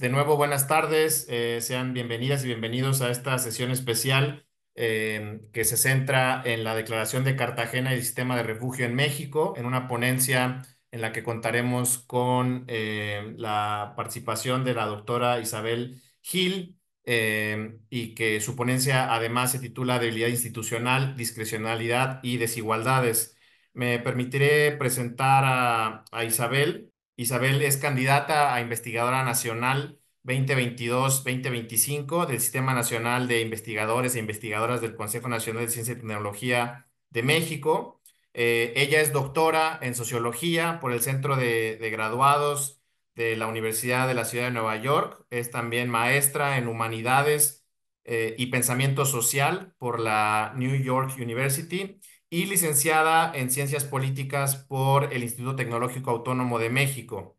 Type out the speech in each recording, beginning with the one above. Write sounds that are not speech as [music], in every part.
De nuevo, buenas tardes. Eh, sean bienvenidas y bienvenidos a esta sesión especial em, que se centra en la Declaración de Cartagena y el Sistema de Refugio en México, en una ponencia en la que contaremos con em, la participación de la doctora Isabel Gil em, y que su ponencia además se titula Debilidad institucional, discrecionalidad y desigualdades. Me permitiré presentar a, a Isabel. Isabel es candidata a investigadora nacional 2022-2025 del Sistema Nacional de Investigadores e Investigadoras del Consejo Nacional de Ciencia y Tecnología de México. Eh, ella es doctora en sociología por el Centro de, Graduados de la Universidad de la Ciudad de Nueva York. Es también maestra en humanidades eh, y pensamiento social por la New York University y licenciada en Ciencias Políticas por el Instituto Tecnológico Autónomo de México.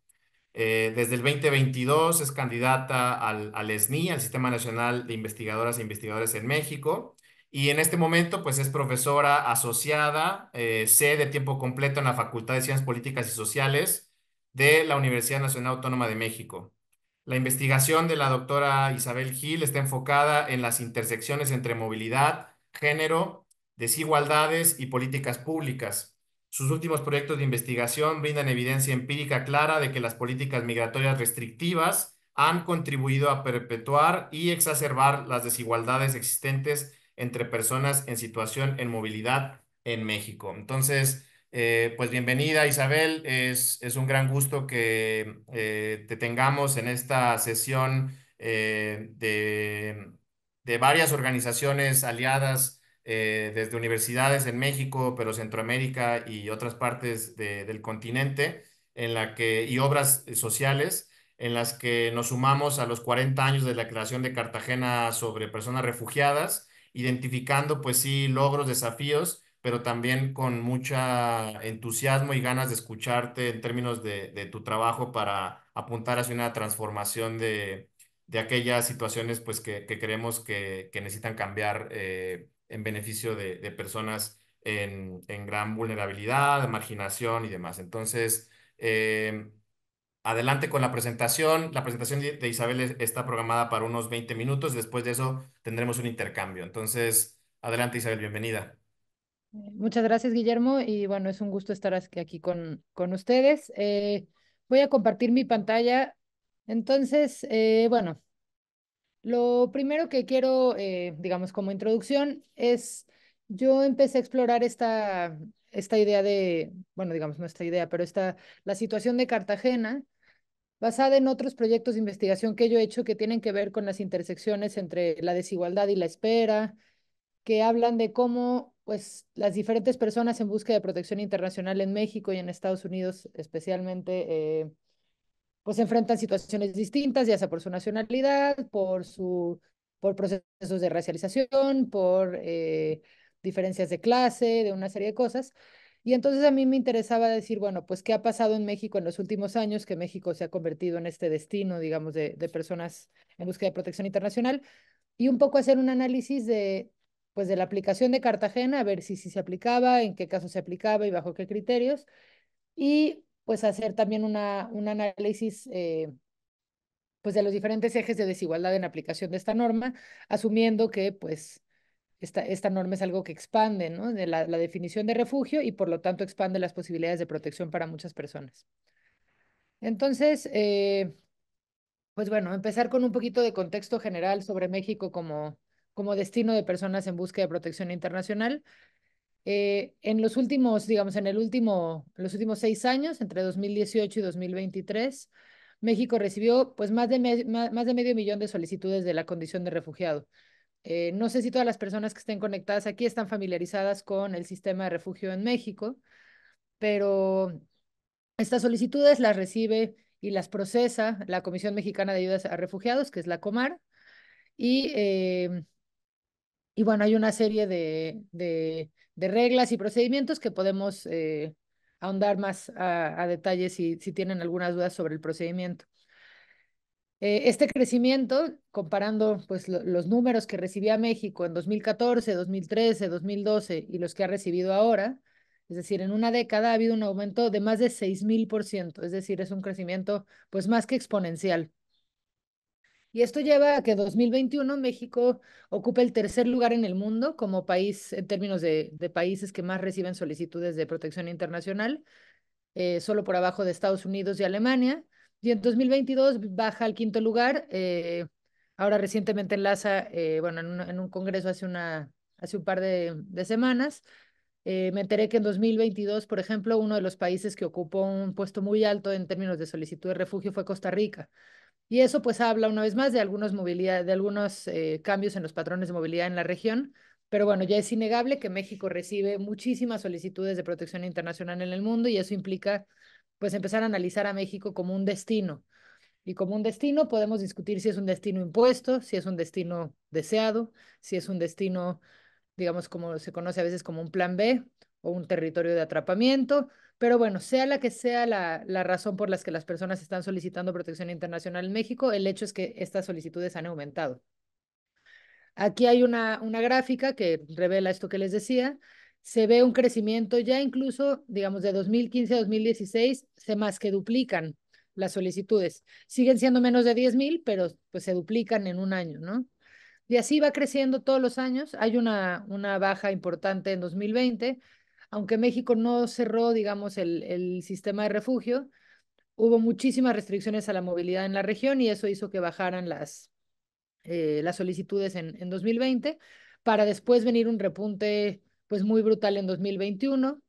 Eh, desde el 2022 es candidata al, al SNI, al Sistema Nacional de Investigadoras e Investigadores en México. Y en este momento, pues es profesora asociada, eh, de tiempo completo en la Facultad de Ciencias Políticas y Sociales de la Universidad Nacional Autónoma de México. La investigación de la doctora Isabel Gil está enfocada en las intersecciones entre movilidad, género desigualdades y políticas públicas. Sus últimos proyectos de investigación brindan evidencia empírica clara de que las políticas migratorias restrictivas han contribuido a perpetuar y exacerbar las desigualdades existentes entre personas en situación en movilidad en México. Entonces, eh, pues bienvenida Isabel, es, es, un gran gusto que eh, te tengamos en esta sesión eh, de, de varias organizaciones aliadas eh, desde universidades en México, pero Centroamérica y otras partes del continente, en la que, y obras eh, sociales en las que nos sumamos a los 40 años de la creación de Cartagena sobre personas refugiadas, identificando pues sí logros, desafíos, pero también con mucho entusiasmo y ganas de escucharte en términos de, tu trabajo para apuntar hacia una transformación de, aquellas situaciones pues que, creemos que, necesitan cambiar eh, en beneficio de, personas en, gran vulnerabilidad, marginación y demás. Entonces, eh, adelante con la presentación. La presentación de Isabel está programada para unos 20 minutos. Después de eso tendremos un intercambio. Entonces, adelante Isabel, bienvenida. Muchas gracias, Guillermo. Y bueno, es un gusto estar aquí con, con ustedes. Eh, voy a compartir mi pantalla. Entonces, eh, bueno, lo primero que quiero, eh, digamos, como introducción es, yo empecé a explorar esta, esta idea de, bueno, digamos, no esta idea, pero esta, la situación de Cartagena, basada en otros proyectos de investigación que yo he hecho que tienen que ver con las intersecciones entre la desigualdad y la espera, que hablan de cómo pues, las diferentes personas en búsqueda de protección internacional en México y en Estados Unidos especialmente eh, pues se enfrentan situaciones distintas, ya sea por su nacionalidad, por, su, por procesos de racialización, por eh, diferencias de clase, de una serie de cosas. Y entonces a mí me interesaba decir, bueno, pues qué ha pasado en México en los últimos años, que México se ha convertido en este destino, digamos, de, personas en búsqueda de protección internacional, y un poco hacer un análisis de, pues, de la aplicación de Cartagena, a ver si, si se aplicaba, en qué caso se aplicaba y bajo qué criterios. Y pues hacer también una, un análisis eh, pues de los diferentes ejes de desigualdad en aplicación de esta norma, asumiendo que pues esta, esta norma es algo que expande la, definición de refugio y por lo tanto expande las posibilidades de protección para muchas personas. Entonces, eh, pues bueno, empezar con un poquito de contexto general sobre México como, como destino de personas en búsqueda de protección internacional. Eh, en los últimos, digamos, en el último, los últimos seis años, entre 2018 y 2023, México recibió pues más de, más, de medio millón de solicitudes de la condición de refugiado. Eh, no sé si todas las personas que estén conectadas aquí están familiarizadas con el sistema de refugio en México, pero estas solicitudes las recibe y las procesa la Comisión Mexicana de Ayudas a Refugiados, que es la COMAR, y eh, y bueno, hay una serie de, reglas y procedimientos que podemos eh, ahondar más a, detalle si, tienen algunas dudas sobre el procedimiento. Eh, este crecimiento, comparando pues, los números que recibía México en 2014, 2013, 2012 y los que ha recibido ahora, es decir, en una década ha habido un aumento de más de 6.000%, es decir, es un crecimiento pues más que exponencial. Y esto lleva a que 2021 México ocupe el tercer lugar en el mundo como país en términos de, países que más reciben solicitudes de protección internacional, eh, solo por abajo de Estados Unidos y Alemania. Y en 2022 baja al quinto lugar. Eh, ahora recientemente enlaza, eh, bueno, en un, congreso hace, una, hace un par de, semanas, me enteré que en 2022, por ejemplo, uno de los países que ocupó un puesto muy alto en términos de solicitud de refugio fue Costa Rica. Y eso pues habla una vez más de algunos, movilidad, de algunos eh, cambios en los patrones de movilidad en la región, pero bueno, ya es innegable que México recibe muchísimas solicitudes de protección internacional en el mundo y eso implica pues empezar a analizar a México como un destino. Y como un destino podemos discutir si es un destino impuesto, si es un destino deseado, si es un destino, digamos, como se conoce a veces como un plan B o un territorio de atrapamiento, pero bueno, sea la que sea la, razón por las que las personas están solicitando protección internacional en México, el hecho es que estas solicitudes han aumentado. Aquí hay una, gráfica que revela esto que les decía. Se ve un crecimiento ya incluso, digamos, de 2015 a 2016, se más que duplican las solicitudes. Siguen siendo menos de 10.000, pero pues se duplican en un año, ¿no? Y así va creciendo todos los años. Hay una baja importante en 2020 aunque México no cerró, digamos, el, sistema de refugio, hubo muchísimas restricciones a la movilidad en la región y eso hizo que bajaran las, eh, las solicitudes en, en 2020, para después venir un repunte pues muy brutal en 2021.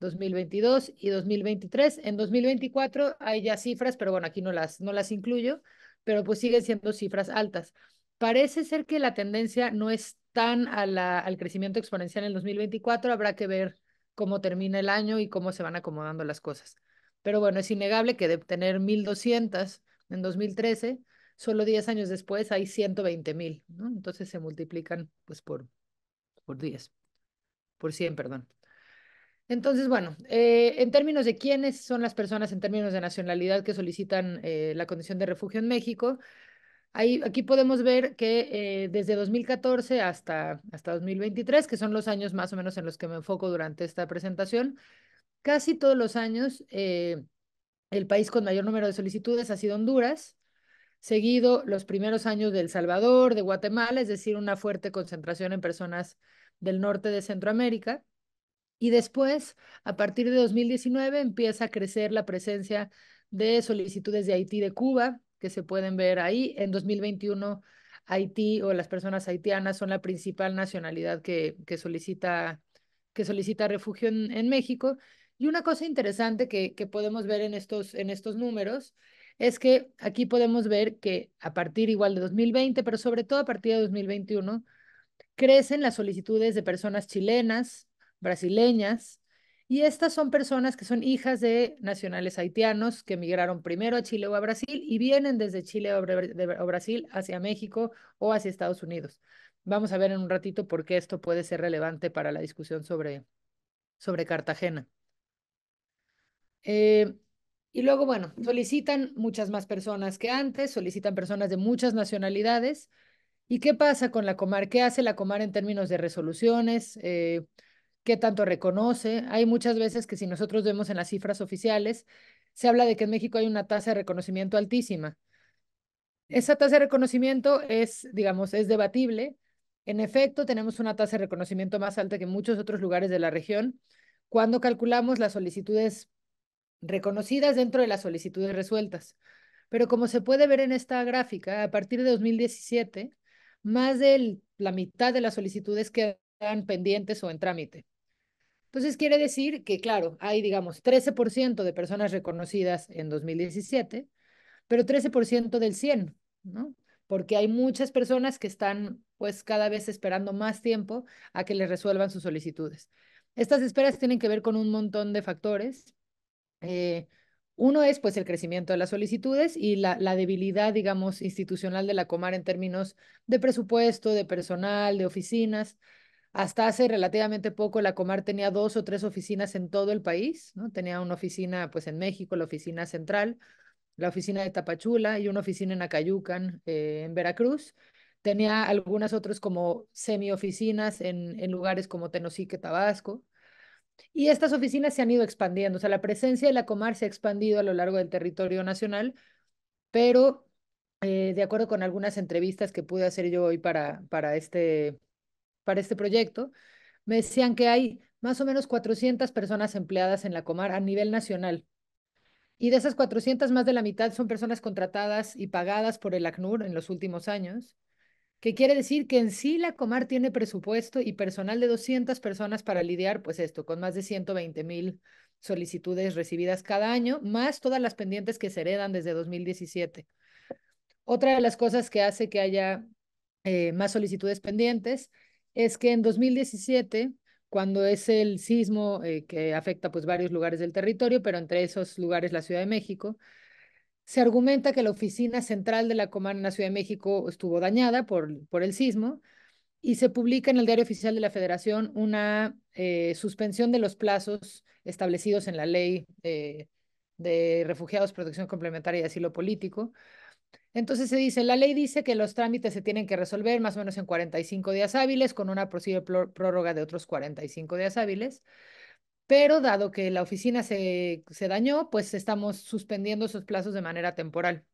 2022 y 2023. En 2024 hay ya cifras, pero bueno, aquí no las, no las incluyo, pero pues siguen siendo cifras altas. Parece ser que la tendencia no es tan a la, al crecimiento exponencial en 2024, habrá que ver cómo termina el año y cómo se van acomodando las cosas. Pero bueno, es innegable que de tener 1.200 en 2013, solo 10 años después hay 120.000, ¿no? Entonces se multiplican pues por, por 10, por 100, perdón. Entonces, bueno, eh, en términos de quiénes son las personas en términos de nacionalidad que solicitan eh, la condición de refugio en México, aquí podemos ver que eh, desde 2014 hasta, hasta 2023, que son los años más o menos en los que me enfoco durante esta presentación, casi todos los años eh, el país con mayor número de solicitudes ha sido Honduras, seguido los primeros años de El Salvador, de Guatemala, es decir, una fuerte concentración en personas del norte de Centroamérica. Y después, a partir de 2019, empieza a crecer la presencia de solicitudes de Haití, de Cuba, que se pueden ver ahí. En 2021, Haití o las personas haitianas son la principal nacionalidad que, que, solicita, que solicita refugio en, México. Y una cosa interesante que, podemos ver en estos, en estos números es que aquí podemos ver que a partir igual de 2020, pero sobre todo a partir de 2021, crecen las solicitudes de personas chilenas, brasileñas, y estas son personas que son hijas de nacionales haitianos que emigraron primero a Chile o a Brasil y vienen desde Chile o Brasil hacia México o hacia Estados Unidos. Vamos a ver en un ratito por qué esto puede ser relevante para la discusión sobre, sobre Cartagena. Eh, y luego, bueno, solicitan muchas más personas que antes, solicitan personas de muchas nacionalidades. ¿Y qué pasa con la Comar? ¿Qué hace la Comar en términos de resoluciones? Eh, qué tanto reconoce. Hay muchas veces que si nosotros vemos en las cifras oficiales, se habla de que en México hay una tasa de reconocimiento altísima. Esa tasa de reconocimiento es, digamos, es debatible. En efecto, tenemos una tasa de reconocimiento más alta que en muchos otros lugares de la región. Cuando calculamos las solicitudes reconocidas dentro de las solicitudes resueltas. Pero como se puede ver en esta gráfica, a partir de 2017, más de la mitad de las solicitudes que están pendientes o en trámite. Entonces, quiere decir que, claro, hay, digamos, 13% de personas reconocidas en 2017, pero 13% del 100, ¿no? Porque hay muchas personas que están, pues, cada vez esperando más tiempo a que les resuelvan sus solicitudes. Estas esperas tienen que ver con un montón de factores. Eh, uno es, pues, el crecimiento de las solicitudes y la, la debilidad, digamos, institucional de la Comar en términos de presupuesto, de personal, de oficinas. Hasta hace relativamente poco la Comar tenía dos o tres oficinas en todo el país, ¿no? Tenía una oficina pues en México, la oficina central, la oficina de Tapachula y una oficina en Acayucan, eh, en Veracruz. Tenía algunas otras como semioficinas en, en lugares como Tenosique, Tabasco. Y estas oficinas se han ido expandiendo, o sea, la presencia de la Comar se ha expandido a lo largo del territorio nacional, pero eh, de acuerdo con algunas entrevistas que pude hacer yo hoy para, para este para este proyecto, me decían que hay más o menos 400 personas empleadas en la Comar a nivel nacional. Y de esas 400, más de la mitad son personas contratadas y pagadas por el ACNUR en los últimos años, que quiere decir que en sí la Comar tiene presupuesto y personal de 200 personas para lidiar, pues esto, con más de 120 mil solicitudes recibidas cada año, más todas las pendientes que se heredan desde 2017. Otra de las cosas que hace que haya eh, más solicitudes pendientes es que en 2017, cuando es el sismo eh, que afecta pues varios lugares del territorio, pero entre esos lugares la Ciudad de México, se argumenta que la oficina central de la Comar en la Ciudad de México estuvo dañada por, el sismo y se publica en el Diario Oficial de la Federación una eh, suspensión de los plazos establecidos en la ley eh, de refugiados, protección complementaria y asilo político entonces se dice, la ley dice que los trámites se tienen que resolver más o menos en 45 días hábiles, con una posible prórroga de otros 45 días hábiles. Pero dado que la oficina se, dañó, pues estamos suspendiendo esos plazos de manera temporal.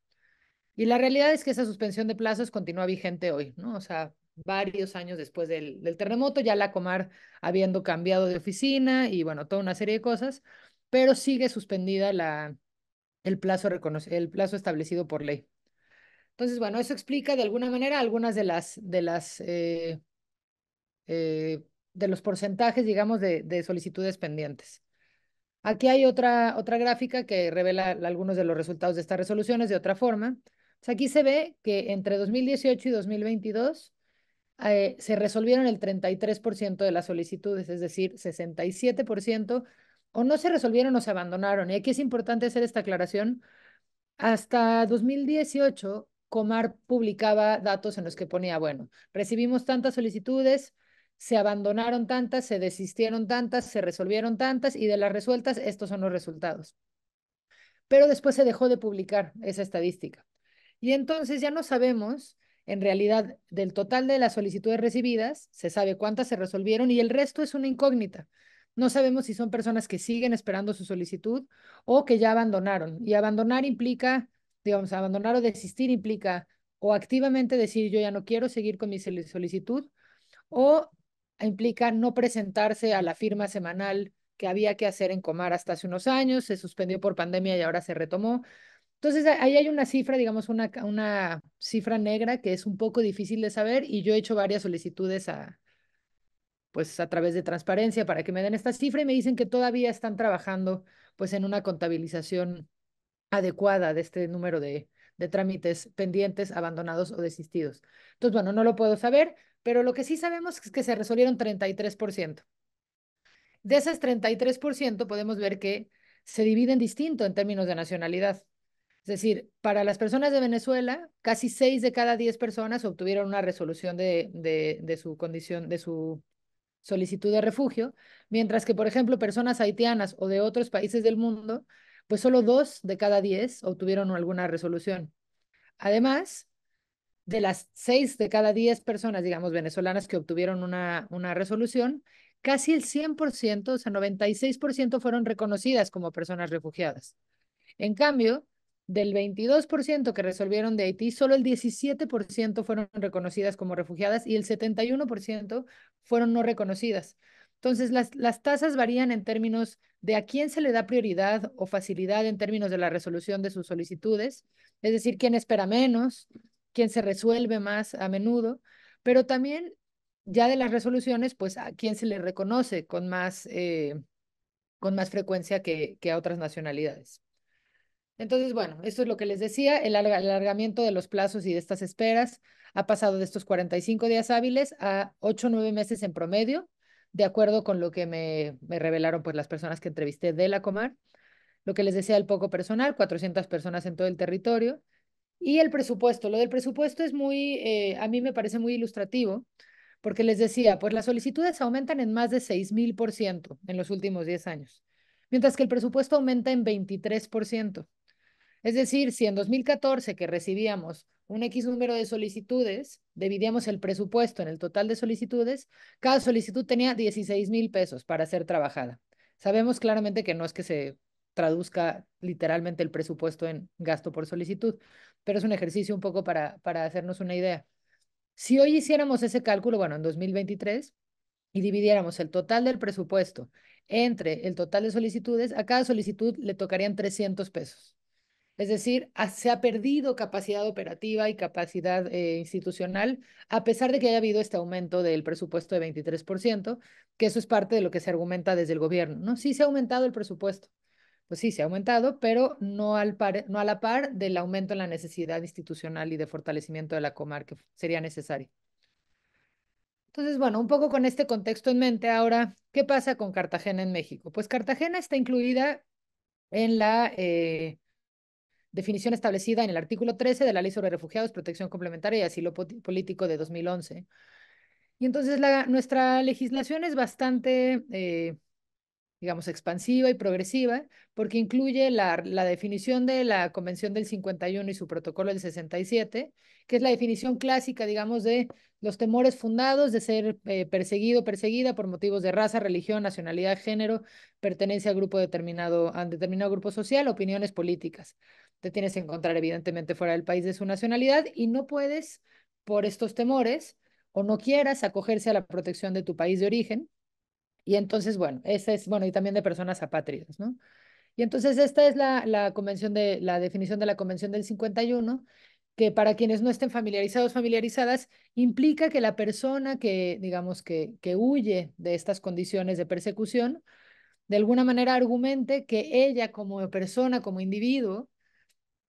Y la realidad es que esa suspensión de plazos continúa vigente hoy, ¿no? O sea, varios años después del, terremoto, ya la Comar habiendo cambiado de oficina y bueno, toda una serie de cosas, pero sigue suspendida la, el, plazo el plazo establecido por ley. Entonces, bueno, eso explica de alguna manera algunas de las, de las, eh, eh, de los porcentajes, digamos, de, de, solicitudes pendientes. Aquí hay otra, otra gráfica que revela algunos de los resultados de estas resoluciones de otra forma. sea pues, aquí se ve que entre 2018 y 2022 eh, se resolvieron el 33% de las solicitudes, es decir, 67% o no se resolvieron o se abandonaron. Y aquí es importante hacer esta aclaración. Hasta 2018, Comar publicaba datos en los que ponía, bueno, recibimos tantas solicitudes, se abandonaron tantas, se desistieron tantas, se resolvieron tantas y de las resueltas estos son los resultados. Pero después se dejó de publicar esa estadística. Y entonces ya no sabemos, en realidad, del total de las solicitudes recibidas, se sabe cuántas se resolvieron y el resto es una incógnita. No sabemos si son personas que siguen esperando su solicitud o que ya abandonaron. Y abandonar implica digamos, abandonar o desistir implica o activamente decir yo ya no quiero seguir con mi solicitud o implica no presentarse a la firma semanal que había que hacer en Comar hasta hace unos años, se suspendió por pandemia y ahora se retomó. Entonces, ahí hay una cifra, digamos, una, una cifra negra que es un poco difícil de saber y yo he hecho varias solicitudes a, pues, a través de transparencia para que me den esta cifra y me dicen que todavía están trabajando, pues, en una contabilización adecuada de este número de, de trámites pendientes, abandonados o desistidos. Entonces, bueno, no lo puedo saber, pero lo que sí sabemos es que se resolvieron 33%. De esos 33% podemos ver que se dividen distinto en términos de nacionalidad. Es decir, para las personas de Venezuela, casi 6 de cada 10 personas obtuvieron una resolución de, de, de su condición, de su solicitud de refugio, mientras que, por ejemplo, personas haitianas o de otros países del mundo pues solo dos de cada diez obtuvieron alguna resolución. Además, de las seis de cada diez personas, digamos, venezolanas que obtuvieron una, resolución, casi el 100%, o sea, 96% fueron reconocidas como personas refugiadas. En cambio, del 22% que resolvieron de Haití, solo el 17% fueron reconocidas como refugiadas y el 71% fueron no reconocidas. Entonces, las, las tasas varían en términos de a quién se le da prioridad o facilidad en términos de la resolución de sus solicitudes, es decir, quién espera menos, quién se resuelve más a menudo, pero también ya de las resoluciones, pues a quién se le reconoce con más, eh, con más frecuencia que, que a otras nacionalidades. Entonces, bueno, esto es lo que les decía, el alargamiento de los plazos y de estas esperas ha pasado de estos 45 días hábiles a 8 o 9 meses en promedio, de acuerdo con lo que me, revelaron pues, las personas que entrevisté de la Comar, lo que les decía el poco personal, 400 personas en todo el territorio, y el presupuesto. Lo del presupuesto es muy, eh, a mí me parece muy ilustrativo, porque les decía, pues las solicitudes aumentan en más de 6.000% en los últimos 10 años, mientras que el presupuesto aumenta en 23%. Es decir, si en 2014 que recibíamos un X número de solicitudes, dividíamos el presupuesto en el total de solicitudes, cada solicitud tenía 16 mil pesos para ser trabajada. Sabemos claramente que no es que se traduzca literalmente el presupuesto en gasto por solicitud, pero es un ejercicio un poco para, para hacernos una idea. Si hoy hiciéramos ese cálculo, bueno, en 2023, y dividiéramos el total del presupuesto entre el total de solicitudes, a cada solicitud le tocarían 300 pesos. Es decir, se ha perdido capacidad operativa y capacidad eh, institucional, a pesar de que haya habido este aumento del presupuesto de 23%, que eso es parte de lo que se argumenta desde el gobierno. ¿no? Sí se ha aumentado el presupuesto, pues sí, se ha aumentado, pero no, al no a la par del aumento en la necesidad institucional y de fortalecimiento de la comarca, que sería necesario. Entonces, bueno, un poco con este contexto en mente, ahora, ¿qué pasa con Cartagena en México? Pues Cartagena está incluida en la... Eh, definición establecida en el artículo 13 de la Ley sobre Refugiados, Protección Complementaria y Asilo Político de 2011. Y entonces nuestra legislación es bastante, eh, digamos, expansiva y progresiva, porque incluye la, definición de la Convención del 51 y su protocolo del 67, que es la definición clásica, digamos, de los temores fundados de ser eh, perseguido, perseguida por motivos de raza, religión, nacionalidad, género, pertenencia a grupo determinado, a determinado grupo social, opiniones políticas te tienes que encontrar evidentemente fuera del país de su nacionalidad y no puedes, por estos temores, o no quieras acogerse a la protección de tu país de origen. Y entonces, bueno, esa es, bueno, y también de personas apátridas, ¿no? Y entonces esta es la, convención de, la definición de la convención del 51, que para quienes no estén familiarizados, familiarizadas, implica que la persona que, digamos, que, que huye de estas condiciones de persecución, de alguna manera argumente que ella como persona, como individuo,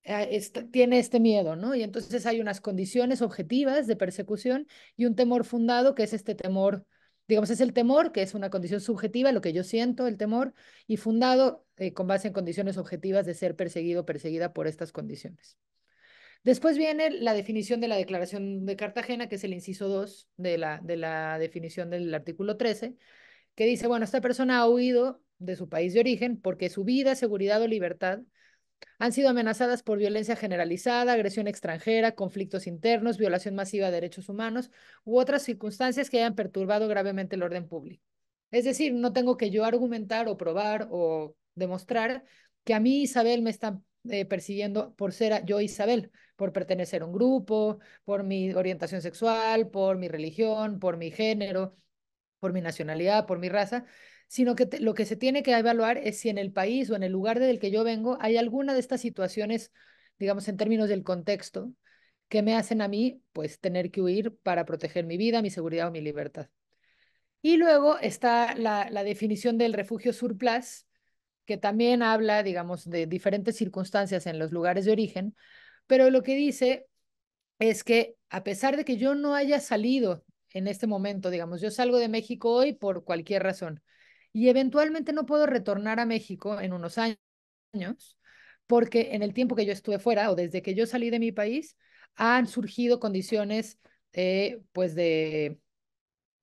Ah, este, tiene este miedo, ¿no? Y entonces hay unas condiciones objetivas de persecución y un temor fundado que es este temor, digamos, es el temor, que es una condición subjetiva, lo que yo siento, el temor, y fundado eh, con base en condiciones objetivas de ser perseguido o perseguida por estas condiciones. Después viene la definición de la Declaración de Cartagena, que es el inciso 2 de la, de la definición del artículo 13, que dice, bueno, esta persona ha huido de su país de origen porque su vida, seguridad o libertad han sido amenazadas por violencia generalizada, agresión extranjera, conflictos internos, violación masiva de derechos humanos u otras circunstancias que hayan perturbado gravemente el orden público. Es decir, no tengo que yo argumentar o probar o demostrar que a mí Isabel me está eh, persiguiendo por ser yo Isabel, por pertenecer a un grupo, por mi orientación sexual, por mi religión, por mi género, por mi nacionalidad, por mi raza, sino que lo que se tiene que evaluar es si en el país o en el lugar del que yo vengo hay alguna de estas situaciones, digamos, en términos del contexto, que me hacen a mí, pues, tener que huir para proteger mi vida, mi seguridad o mi libertad. Y luego está la, la definición del refugio surplus, que también habla, digamos, de diferentes circunstancias en los lugares de origen, pero lo que dice es que a pesar de que yo no haya salido en este momento, digamos, yo salgo de México hoy por cualquier razón, y eventualmente no puedo retornar a México en unos años, porque en el tiempo que yo estuve fuera o desde que yo salí de mi país, han surgido condiciones, eh, pues de,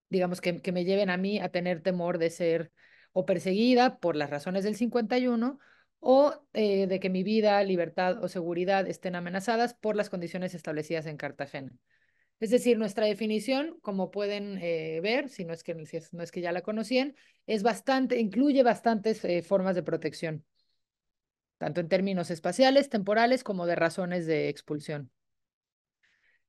digamos, que, me lleven a mí a tener temor de ser o perseguida por las razones del 51 o eh, de que mi vida, libertad o seguridad estén amenazadas por las condiciones establecidas en Cartagena. Es decir, nuestra definición, como pueden eh, ver, si no, es que, no es que ya la conocían, es bastante, incluye bastantes eh, formas de protección, tanto en términos espaciales, temporales, como de razones de expulsión.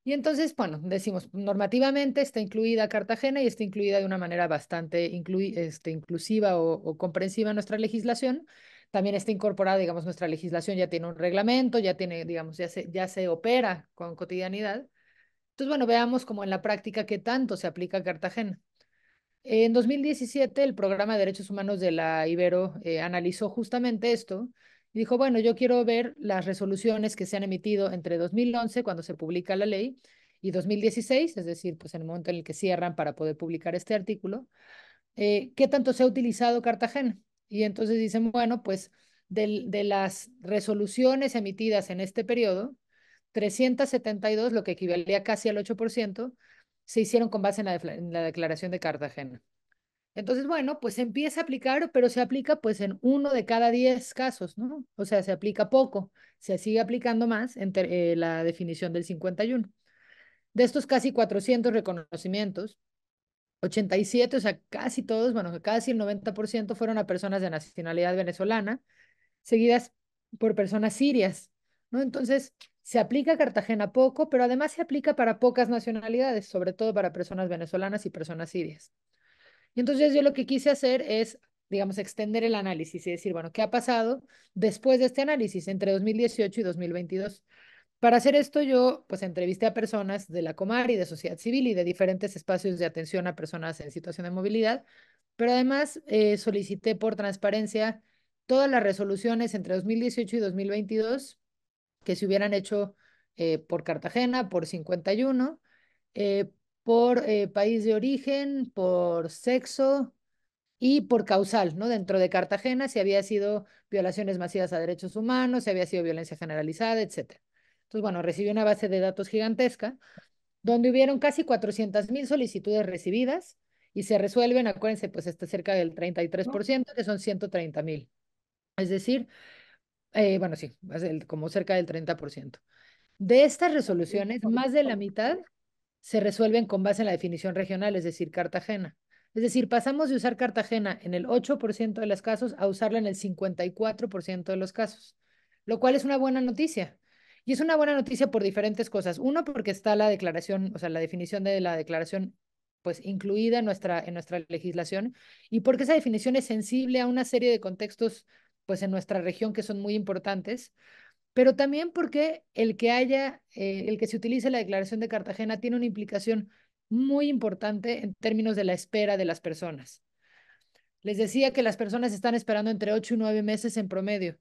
Y entonces, bueno, decimos, normativamente está incluida Cartagena y está incluida de una manera bastante este, inclusiva o, comprensiva nuestra legislación, también está incorporada, digamos, nuestra legislación ya tiene un reglamento, ya tiene, digamos, ya ya se opera con cotidianidad. Entonces, bueno, veamos como en la práctica qué tanto se aplica a Cartagena. En 2017, el programa de derechos humanos de la Ibero eh, analizó justamente esto y dijo, bueno, yo quiero ver las resoluciones que se han emitido entre 2011, cuando se publica la ley, y 2016, es decir, pues en el momento en el que cierran para poder publicar este artículo, eh, qué tanto se ha utilizado Cartagena. Y entonces dicen, bueno, pues de las resoluciones emitidas en este periodo, 372, lo que equivalía casi al 8%, se hicieron con base en la, declaración de Cartagena. Entonces, bueno, pues empieza a aplicar, pero se aplica pues en uno de cada diez casos, ¿no? O sea, se aplica poco, se sigue aplicando más entre eh, la definición del 51. De estos casi 400 reconocimientos, 87, o sea, casi todos, bueno, casi el 90% fueron a personas de nacionalidad venezolana, seguidas por personas sirias, ¿no? Entonces, se aplica a Cartagena poco, pero además se aplica para pocas nacionalidades, sobre todo para personas venezolanas y personas sirias. Y entonces yo lo que quise hacer es, digamos, extender el análisis y decir, bueno, ¿qué ha pasado después de este análisis entre 2018 y 2022? Para hacer esto yo pues entrevisté a personas de la Comar y de sociedad civil y de diferentes espacios de atención a personas en situación de movilidad, pero además eh, solicité por transparencia todas las resoluciones entre 2018 y 2022 que se hubieran hecho eh, por Cartagena, por 51, eh, por eh, país de origen, por sexo y por causal, ¿no? Dentro de Cartagena, si había sido violaciones masivas a derechos humanos, si había sido violencia generalizada, etc. Entonces, bueno, recibió una base de datos gigantesca, donde hubieron casi 400.000 solicitudes recibidas y se resuelven, acuérdense, pues está cerca del 33%, que son 130.000. Es decir, eh, bueno, sí, como cerca del 30%. De estas resoluciones, más de la mitad se resuelven con base en la definición regional, es decir, Cartagena. Es decir, pasamos de usar Cartagena en el 8% de los casos a usarla en el 54% de los casos, lo cual es una buena noticia. Y es una buena noticia por diferentes cosas. Uno, porque está la declaración, o sea, la definición de la declaración pues incluida nuestra, en nuestra legislación y porque esa definición es sensible a una serie de contextos pues en nuestra región que son muy importantes, pero también porque el que haya, eh, el que se utilice la Declaración de Cartagena tiene una implicación muy importante en términos de la espera de las personas. Les decía que las personas están esperando entre ocho y nueve meses en promedio.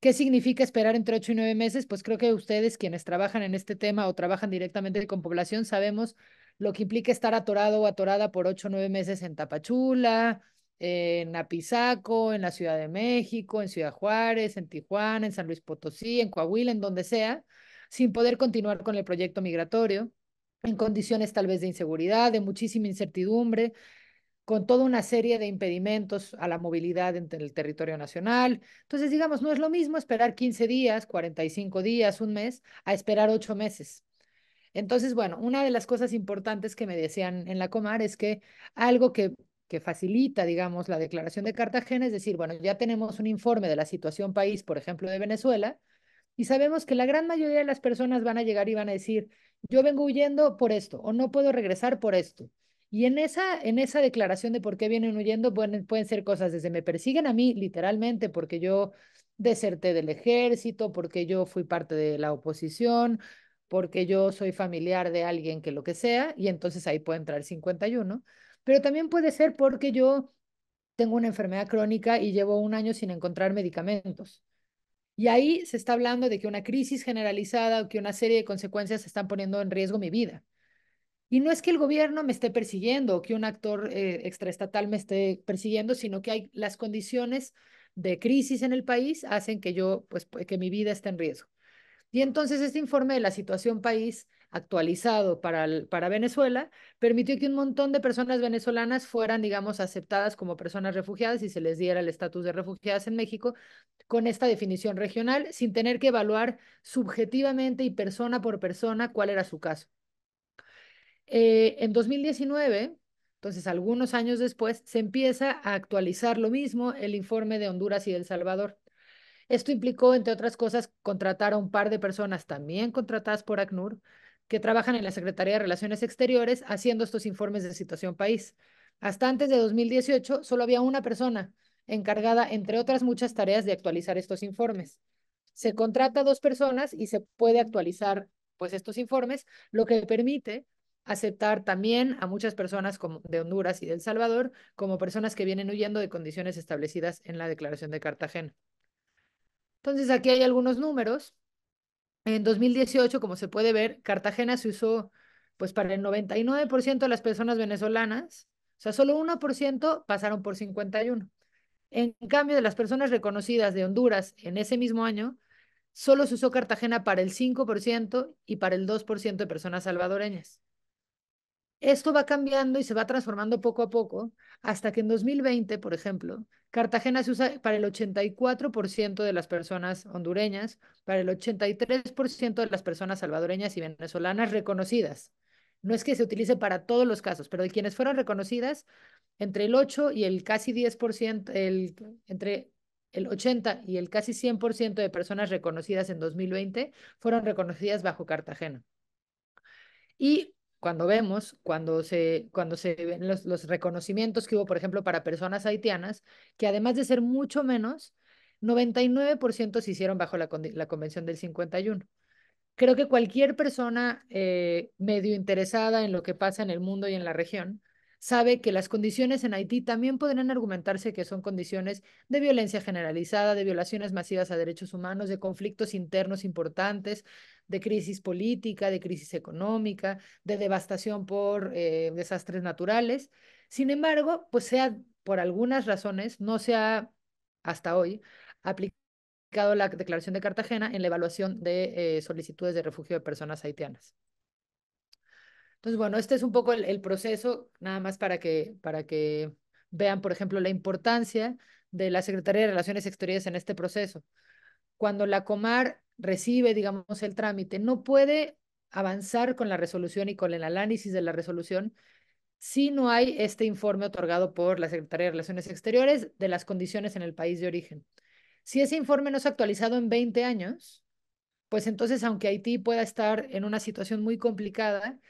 ¿Qué significa esperar entre ocho y nueve meses? Pues creo que ustedes, quienes trabajan en este tema o trabajan directamente con población, sabemos lo que implica estar atorado o atorada por ocho o 9 meses en Tapachula, en Apizaco, en la Ciudad de México, en Ciudad Juárez, en Tijuana, en San Luis Potosí, en Coahuila, en donde sea, sin poder continuar con el proyecto migratorio, en condiciones tal vez de inseguridad, de muchísima incertidumbre, con toda una serie de impedimentos a la movilidad entre el territorio nacional. Entonces, digamos, no es lo mismo esperar 15 días, 45 días, un mes, a esperar 8 meses. Entonces, bueno, una de las cosas importantes que me decían en la Comar es que algo que que facilita, digamos, la declaración de Cartagena, es decir, bueno, ya tenemos un informe de la situación país, por ejemplo, de Venezuela, y sabemos que la gran mayoría de las personas van a llegar y van a decir, yo vengo huyendo por esto, o no puedo regresar por esto. Y en esa, en esa declaración de por qué vienen huyendo pueden, ser cosas desde me persiguen a mí literalmente porque yo deserté del ejército, porque yo fui parte de la oposición, porque yo soy familiar de alguien que lo que sea, y entonces ahí puede entrar el 51 pero también puede ser porque yo tengo una enfermedad crónica y llevo un año sin encontrar medicamentos. Y ahí se está hablando de que una crisis generalizada o que una serie de consecuencias están poniendo en riesgo mi vida. Y no es que el gobierno me esté persiguiendo o que un actor eh, extraestatal me esté persiguiendo, sino que hay las condiciones de crisis en el país hacen que yo, pues, que mi vida esté en riesgo. Y entonces este informe de la situación país actualizado para, Venezuela, permitió que un montón de personas venezolanas fueran, digamos, aceptadas como personas refugiadas y se les diera el estatus de refugiadas en México con esta definición regional, sin tener que evaluar subjetivamente y persona por persona cuál era su caso. Eh, en 2019, entonces algunos años después, se empieza a actualizar lo mismo el informe de Honduras y El Salvador. Esto implicó, entre otras cosas, contratar a un par de personas también contratadas por ACNUR que trabajan en la Secretaría de Relaciones Exteriores haciendo estos informes de situación país. Hasta antes de 2018 solo había una persona encargada, entre otras muchas tareas, de actualizar estos informes. Se contrata a dos personas y se puede actualizar pues estos informes, lo que permite aceptar también a muchas personas como de Honduras y de El Salvador como personas que vienen huyendo de condiciones establecidas en la Declaración de Cartagena. Entonces, aquí hay algunos números en 2018, como se puede ver, Cartagena se usó pues para el 99% de las personas venezolanas, o sea, solo 1% pasaron por 51. En cambio, de las personas reconocidas de Honduras en ese mismo año, solo se usó Cartagena para el 5% y para el 2% de personas salvadoreñas. Esto va cambiando y se va transformando poco a poco, hasta que en 2020, por ejemplo, Cartagena se usa para el 84% de las personas hondureñas, para el 83% de las personas salvadoreñas y venezolanas reconocidas. No es que se utilice para todos los casos, pero de quienes fueron reconocidas, entre el 8 y el casi 10%, el, entre el 80 y el casi 100% de personas reconocidas en 2020 fueron reconocidas bajo Cartagena. Y cuando vemos, cuando se, cuando se ven los, reconocimientos que hubo, por ejemplo, para personas haitianas, que además de ser mucho menos, 99% se hicieron bajo la, Convención del 51. Creo que cualquier persona eh, medio interesada en lo que pasa en el mundo y en la región sabe que las condiciones en Haití también podrían argumentarse que son condiciones de violencia generalizada, de violaciones masivas a derechos humanos, de conflictos internos importantes, de crisis política, de crisis económica, de devastación por eh, desastres naturales. Sin embargo, pues sea por algunas razones, no se ha hasta hoy aplicado la Declaración de Cartagena en la evaluación de eh, solicitudes de refugio de personas haitianas. Entonces, bueno, este es un poco el, proceso, nada más para que, para que vean, por ejemplo, la importancia de la Secretaría de Relaciones Exteriores en este proceso. Cuando la Comar recibe, digamos, el trámite, no puede avanzar con la resolución y con el análisis de la resolución si no hay este informe otorgado por la Secretaría de Relaciones Exteriores de las condiciones en el país de origen. Si ese informe no se actualizado en 20 años, pues entonces, aunque Haití pueda estar en una situación muy complicada,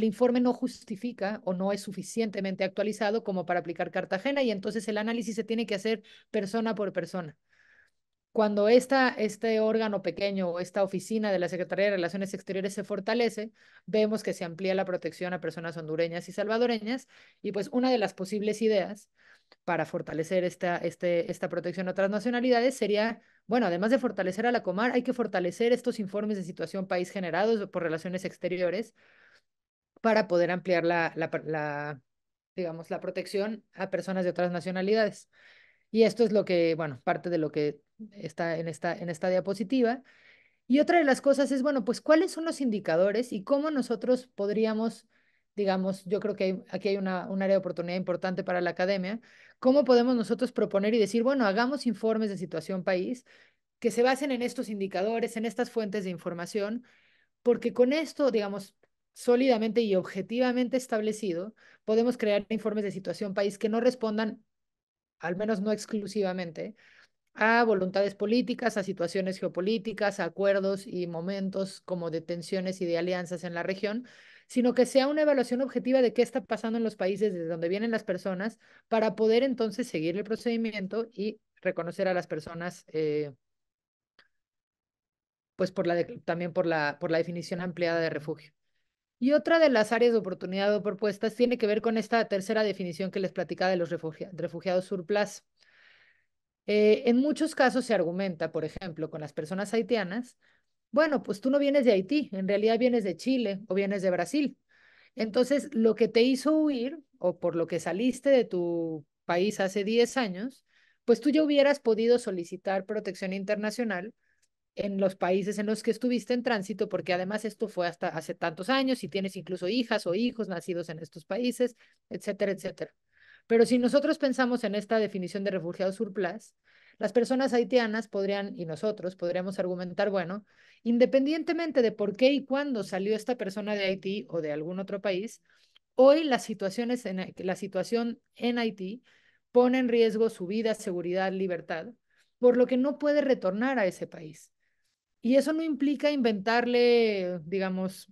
el informe no justifica o no es suficientemente actualizado como para aplicar Cartagena y entonces el análisis se tiene que hacer persona por persona. Cuando esta, este órgano pequeño o esta oficina de la Secretaría de Relaciones Exteriores se fortalece, vemos que se amplía la protección a personas hondureñas y salvadoreñas y pues una de las posibles ideas para fortalecer esta, este, esta protección a otras nacionalidades sería, bueno, además de fortalecer a la Comar, hay que fortalecer estos informes de situación país generados por relaciones exteriores para poder ampliar la, digamos, la protección a personas de otras nacionalidades. Y esto es lo que, bueno, parte de lo que está en esta, en esta diapositiva. Y otra de las cosas es, bueno, pues cuáles son los indicadores y cómo nosotros podríamos, digamos, yo creo que aquí hay una, un área de oportunidad importante para la academia, cómo podemos nosotros proponer y decir, bueno, hagamos informes de situación país que se basen en estos indicadores, en estas fuentes de información, porque con esto, digamos, sólidamente y objetivamente establecido, podemos crear informes de situación país que no respondan, al menos no exclusivamente, a voluntades políticas, a situaciones geopolíticas, a acuerdos y momentos como de tensiones y de alianzas en la región, sino que sea una evaluación objetiva de qué está pasando en los países desde donde vienen las personas para poder entonces seguir el procedimiento y reconocer a las personas, eh, pues por la también por la, por la definición ampliada de refugio. Y otra de las áreas de oportunidad o propuestas tiene que ver con esta tercera definición que les platicaba de los refugiados surplus. Eh, en muchos casos se argumenta, por ejemplo, con las personas haitianas, bueno, pues tú no vienes de Haití, en realidad vienes de Chile o vienes de Brasil. Entonces, lo que te hizo huir o por lo que saliste de tu país hace 10 años, pues tú ya hubieras podido solicitar protección internacional en los países en los que estuviste en tránsito, porque además esto fue hasta hace tantos años y tienes incluso hijas o hijos nacidos en estos países, etcétera, etcétera. Pero si nosotros pensamos en esta definición de refugiado surplus, las personas haitianas podrían, y nosotros podríamos argumentar, bueno, independientemente de por qué y cuándo salió esta persona de Haití o de algún otro país, hoy en, la situación en Haití pone en riesgo su vida, seguridad, libertad, por lo que no puede retornar a ese país. Y eso no implica inventarle, digamos,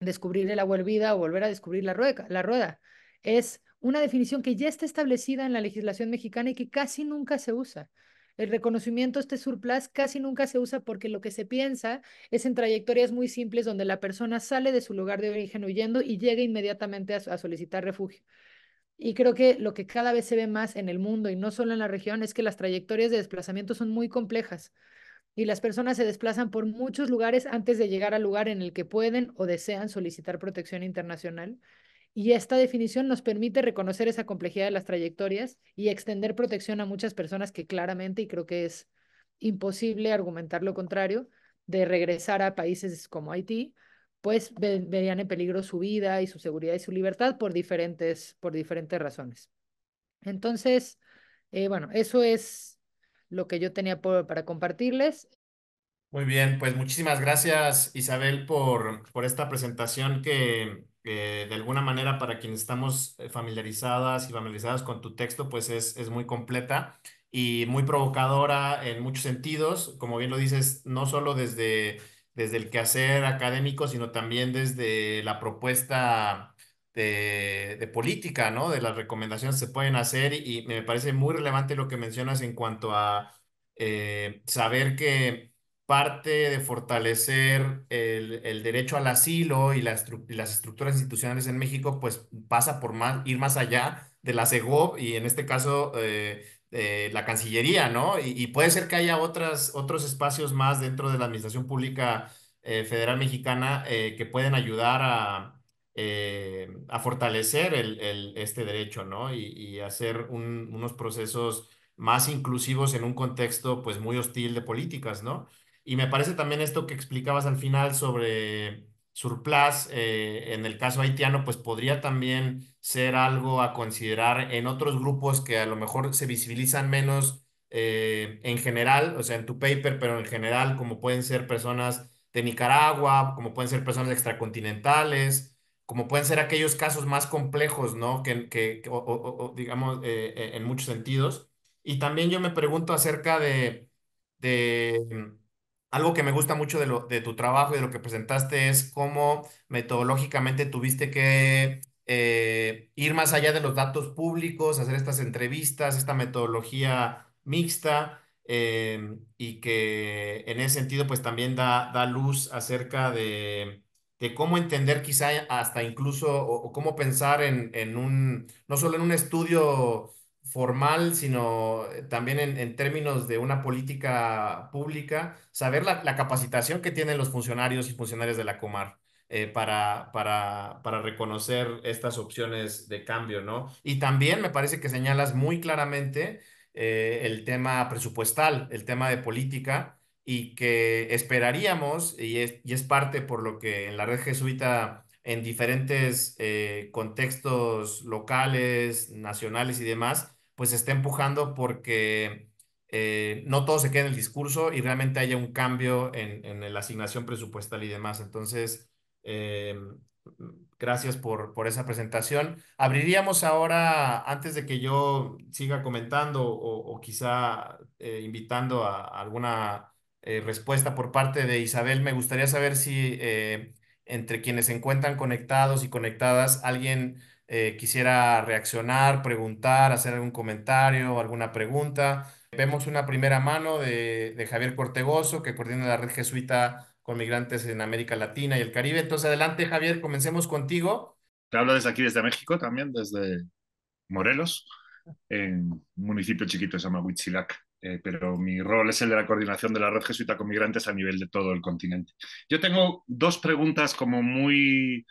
descubrirle la vuelvida o volver a descubrir la rueda. La rueda. Es una definición que ya está establecida en la legislación mexicana y que casi nunca se usa. El reconocimiento este surplus casi nunca se usa porque lo que se piensa es en trayectorias muy simples donde la persona sale de su lugar de origen huyendo y llega inmediatamente a solicitar refugio. Y creo que lo que cada vez se ve más en el mundo y no solo en la región es que las trayectorias de desplazamiento son muy complejas y las personas se desplazan por muchos lugares antes de llegar al lugar en el que pueden o desean solicitar protección internacional. Y esta definición nos permite reconocer esa complejidad de las trayectorias y extender protección a muchas personas que claramente, y creo que es imposible argumentar lo contrario, de regresar a países como Haití, pues verían en peligro su vida y su seguridad y su libertad por diferentes, por diferentes razones. Entonces, eh, bueno, eso es lo que yo tenía para compartirles. Muy bien, pues muchísimas gracias Isabel por, por esta presentación que, de alguna manera para quienes estamos eh, familiarizadas y familiarizadas con tu texto, pues es, muy completa y muy provocadora en muchos sentidos, como bien lo dices, no solo desde, desde el quehacer académico, sino también desde la propuesta de, política, ¿no? De las recomendaciones que se pueden hacer y, me parece muy relevante lo que mencionas en cuanto a eh, saber que parte de fortalecer el, derecho al asilo y, las estructuras institucionales en México, pues pasa por más, ir más allá de la CEGOP y en este caso eh, eh, la Cancillería, ¿no? Y, puede ser que haya otros espacios más dentro de la Administración Pública Federal Mexicana que pueden ayudar a, eh, a fortalecer este derecho, ¿no? Y, hacer unos procesos más inclusivos en un contexto pues muy hostil de políticas, ¿no? Y me parece también esto que explicabas al final sobre surplus, eh, en el caso haitiano, pues podría también ser algo a considerar en otros grupos que a lo mejor se visibilizan menos eh, en general, o sea, en tu paper, pero en general, como pueden ser personas de Nicaragua, como pueden ser personas extracontinentales, como pueden ser aquellos casos más complejos, ¿no? Que, que o, digamos, eh, eh, en muchos sentidos. Y también yo me pregunto acerca de, de mm, algo que me gusta mucho de, lo, de tu trabajo y de lo que presentaste es cómo metodológicamente tuviste que eh, ir más allá de los datos públicos, hacer estas entrevistas, esta metodología mixta, y que en ese sentido pues también da, da luz acerca de de cómo entender quizá hasta incluso o, cómo pensar en, un, no solo en un estudio formal, sino eh, también en, términos de una política pública, saber la, capacitación que tienen los funcionarios y funcionarias de la Comar. Eh, para, para, para reconocer estas opciones de cambio, ¿no? Y también me parece que señalas muy claramente eh, el tema presupuestal, el tema de política, y que esperaríamos, y es, y es parte por lo que en la red jesuita, en diferentes eh, contextos locales, nacionales y demás, pues se está empujando porque eh, no todo se queda en el discurso y realmente haya un cambio en, la asignación presupuestal y demás. Entonces, eh, gracias por, por esa presentación. Abriríamos ahora, antes de que yo siga comentando o, quizá invitando a, alguna eh, respuesta por parte de Isabel, me gustaría saber si eh, entre quienes se encuentran conectados y conectadas, alguien eh, quisiera reaccionar, preguntar, hacer algún comentario, alguna pregunta. Vemos una primera mano de, Javier Cortegoso, que coordina la red jesuita con migrantes en América Latina y el Caribe. Entonces, adelante, Javier, comencemos contigo. Te hablo desde aquí, desde México, también desde Morelos, en un municipio chiquito, se llama Huitzilac. Eh, pero mi rol es el de la coordinación de la red jesuita con migrantes a nivel de todo el continente. Yo tengo dos preguntas como muy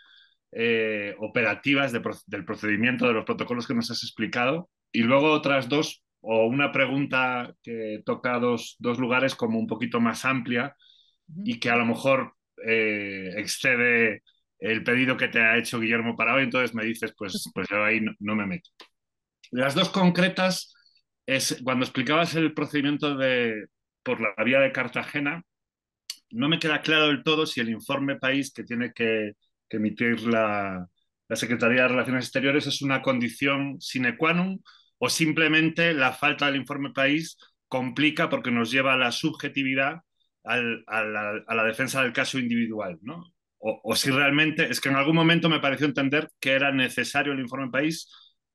eh, operativas del procedimiento, de los protocolos que nos has explicado, y luego otras dos, o una pregunta que toca dos, lugares como un poquito más amplia y que a lo mejor eh, excede el pedido que te ha hecho Guillermo para hoy, entonces me dices, pues, [laughs] pues yo ahí no me meto. Las dos concretas cuando explicabas el procedimiento de, por la vía de Cartagena, no me queda claro del todo si el informe país que tiene que, emitir la, Secretaría de Relaciones Exteriores es una condición sine qua non o simplemente la falta del informe país complica porque nos lleva a la subjetividad, a, la, defensa del caso individual, ¿no? O, o si realmente, es que en algún momento me pareció entender que era necesario el informe país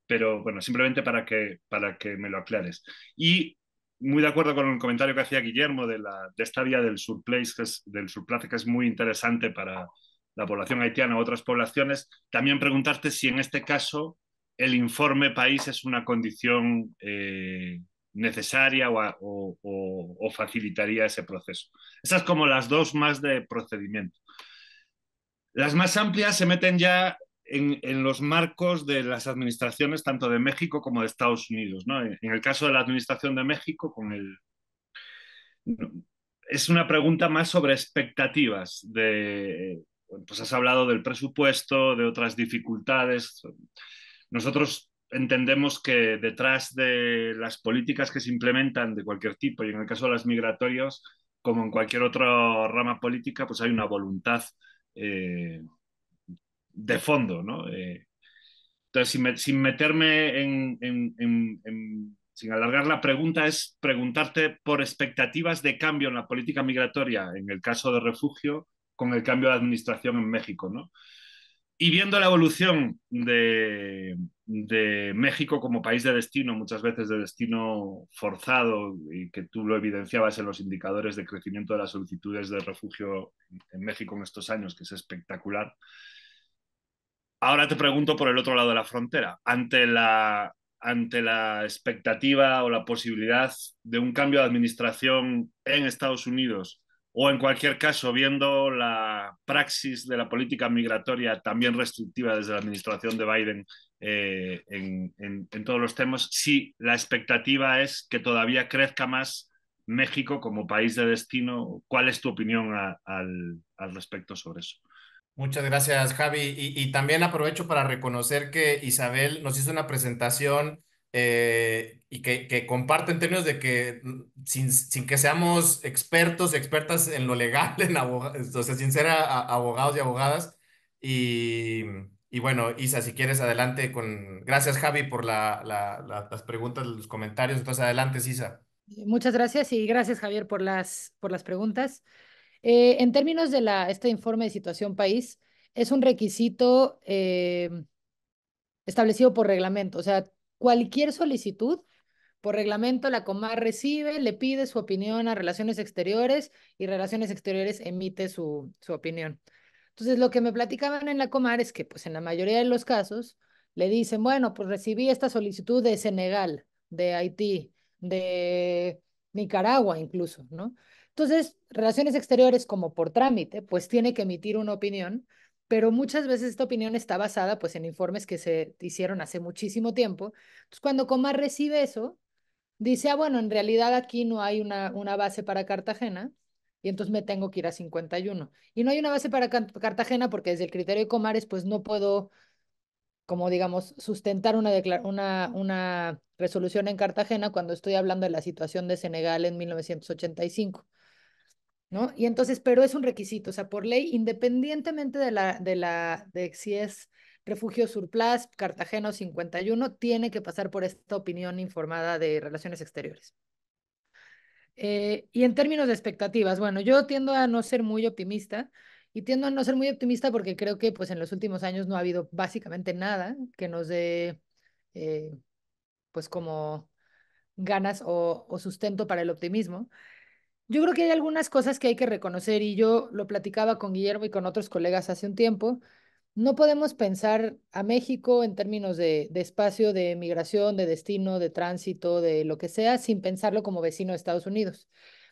pero bueno, simplemente para que, para que me lo aclares. Y muy de acuerdo con el comentario que hacía Guillermo de, la, de esta vía del surplace, que es, del surplace, que es muy interesante para la población haitiana u otras poblaciones, también preguntarte si en este caso el informe país es una condición eh, necesaria o, facilitaría ese proceso. Esas como las dos más de procedimiento. Las más amplias se meten ya en, los marcos de las administraciones tanto de México como de Estados Unidos. ¿no? En, el caso de la administración de México, con el... es una pregunta más sobre expectativas. De, pues has hablado del presupuesto, de otras dificultades. Nosotros entendemos que detrás de las políticas que se implementan de cualquier tipo, y en el caso de las migratorias, como en cualquier otra rama política, pues hay una voluntad eh, de fondo, ¿no? Eh, entonces, sin, meterme en, sin alargar la pregunta, es preguntarte por expectativas de cambio en la política migratoria, en el caso de refugio, con el cambio de administración en México, ¿no? Y viendo la evolución de, de México como país de destino, muchas veces de destino forzado, y que tú lo evidenciabas en los indicadores de crecimiento de las solicitudes de refugio en México en estos años, que es espectacular, Ahora te pregunto por el otro lado de la frontera, ante la, ante la expectativa o la posibilidad de un cambio de administración en Estados Unidos o en cualquier caso viendo la praxis de la política migratoria también restrictiva desde la administración de Biden eh, en, todos los temas, si la expectativa es que todavía crezca más México como país de destino. ¿Cuál es tu opinión al respecto sobre eso? Muchas gracias, Javi. Y, también aprovecho para reconocer que Isabel nos hizo una presentación eh, y que, que comparte en términos de que mm, sin, que seamos expertos, expertas en lo legal, [laughs] en abogados, o sea, sin abogados y abogadas. Y, bueno, Isa, si quieres, adelante con... Gracias, Javi, por las preguntas, los comentarios. Entonces, adelante, Isa. Muchas gracias y gracias, Javier, por las, por las preguntas. Eh, en términos de la, este informe de situación país, es un requisito em, establecido por reglamento. O sea, cualquier solicitud, por reglamento, la Comar recibe, le pide su opinión a Relaciones Exteriores y Relaciones Exteriores emite su, su opinión. Entonces, lo que me platicaban en la Comar es que, pues, en la mayoría de los casos, le dicen, bueno, pues recibí esta solicitud de Senegal, de Haití, de Nicaragua incluso, ¿no? Entonces, Relaciones Exteriores, como por trámite, pues tiene que emitir una opinión, pero muchas veces esta opinión está basada pues en informes que se hicieron hace muchísimo tiempo. Entonces, cuando Comar recibe eso, dice, ah, bueno, en realidad aquí no hay una, una base para Cartagena, y entonces me tengo que ir a 51. Y no hay una base para Cartagena porque desde el criterio de Comares, pues no puedo, como digamos, sustentar una, una, una resolución en Cartagena cuando estoy hablando de la situación de Senegal en 1985. ¿no? Y entonces, pero es un requisito, o sea, por ley, independientemente de la, de la, de si es refugio surplus, Cartagena 51, tiene que pasar por esta opinión informada de Relaciones Exteriores. Eh, y en términos de expectativas, bueno, yo tiendo a no ser muy optimista y tiendo a no ser muy optimista porque creo que pues en los últimos años no ha habido básicamente nada que nos dé eh, pues como ganas o sustento para el optimismo. Yo creo que hay algunas cosas que hay que reconocer y yo lo platicaba con Guillermo y con otros colegas hace un tiempo. No podemos pensar a México en términos de, espacio, de migración, de destino, de tránsito, de lo que sea, sin pensarlo como vecino de Estados Unidos.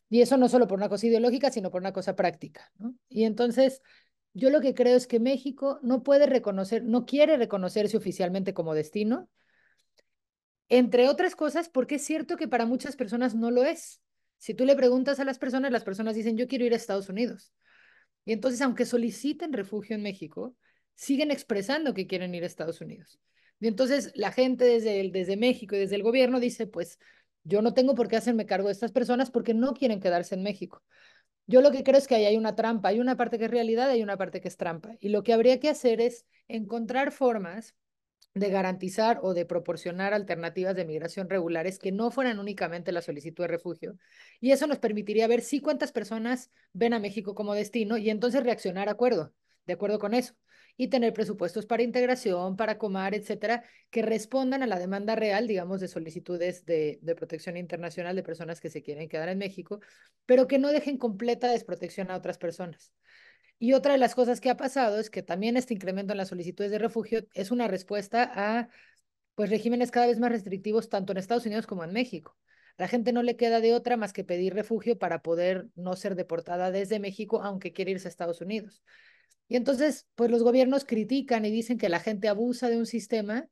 Y eso no solo por una cosa ideológica, sino por una cosa práctica. Y entonces, yo lo que creo es que México no puede reconocer, no quiere reconocerse oficialmente como destino, entre otras cosas, porque es cierto que para muchas personas no lo es si tú le preguntas a las personas, las personas dicen, yo quiero ir a Estados Unidos. Y entonces, aunque soliciten refugio en México, siguen expresando que quieren ir a Estados Unidos. Y entonces la gente desde, el, desde México y desde el gobierno dice, pues yo no tengo por qué hacerme cargo de estas personas porque no quieren quedarse en México. Yo lo que creo es que ahí hay una trampa, hay una parte que es realidad, y hay una parte que es trampa. Y lo que habría que hacer es encontrar formas de garantizar o de proporcionar alternativas de migración regulares que no fueran únicamente la solicitud de refugio. Y eso nos permitiría ver si cuántas personas ven a México como destino y entonces reaccionar acuerdo, de acuerdo con eso. Y tener presupuestos para integración, para comar, etcétera, que respondan a la demanda real, digamos, de solicitudes de, de protección internacional de personas que se quieren quedar en México, pero que no dejen completa desprotección a otras personas. Y otra de las cosas que ha pasado es que también este incremento en las solicitudes de refugio es una respuesta a pues regímenes cada vez más restrictivos tanto en Estados Unidos como en México. La gente no le queda de otra más que pedir refugio para poder no ser deportada desde México, aunque quiere irse a Estados Unidos. Y entonces, pues los gobiernos critican y dicen que la gente abusa de un sistema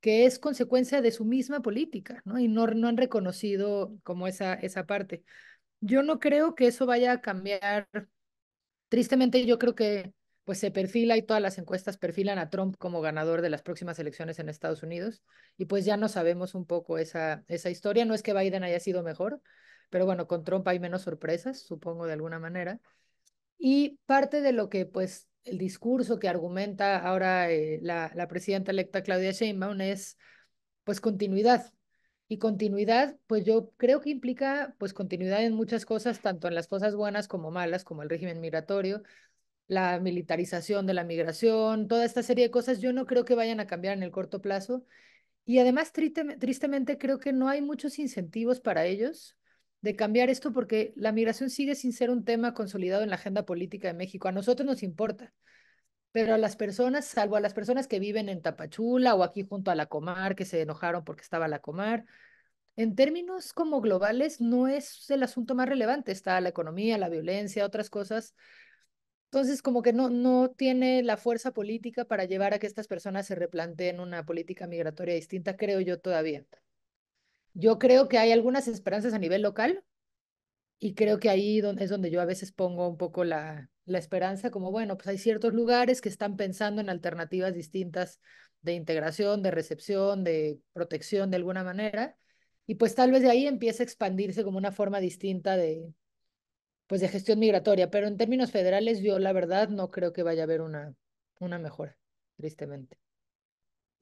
que es consecuencia de su misma política, ¿no? Y no, no han reconocido como esa, esa parte. Yo no creo que eso vaya a cambiar Tristemente yo creo que pues se perfila y todas las encuestas perfilan a Trump como ganador de las próximas elecciones en Estados Unidos y pues ya no sabemos un poco esa, esa historia. No es que Biden haya sido mejor, pero bueno, con Trump hay menos sorpresas, supongo de alguna manera. Y parte de lo que pues el discurso que argumenta ahora eh, la, la presidenta electa Claudia Sheinbaum es pues continuidad, y continuidad, pues yo creo que implica pues continuidad en muchas cosas, tanto en las cosas buenas como malas, como el régimen migratorio, la militarización de la migración, toda esta serie de cosas, yo no creo que vayan a cambiar en el corto plazo. Y además, tristemente, creo que no hay muchos incentivos para ellos de cambiar esto porque la migración sigue sin ser un tema consolidado en la agenda política de México. A nosotros nos importa pero a las personas, salvo a las personas que viven en Tapachula o aquí junto a la Comar, que se enojaron porque estaba la Comar, en términos como globales no es el asunto más relevante, está la economía, la violencia, otras cosas. Entonces, como que no, no tiene la fuerza política para llevar a que estas personas se replanteen una política migratoria distinta, creo yo todavía. Yo creo que hay algunas esperanzas a nivel local y creo que ahí es donde yo a veces pongo un poco la, la esperanza como, bueno, pues hay ciertos lugares que están pensando en alternativas distintas de integración, de recepción, de protección de alguna manera, y pues tal vez de ahí empiece a expandirse como una forma distinta de, pues de gestión migratoria, pero en términos federales yo la verdad no creo que vaya a haber una, una mejora, tristemente.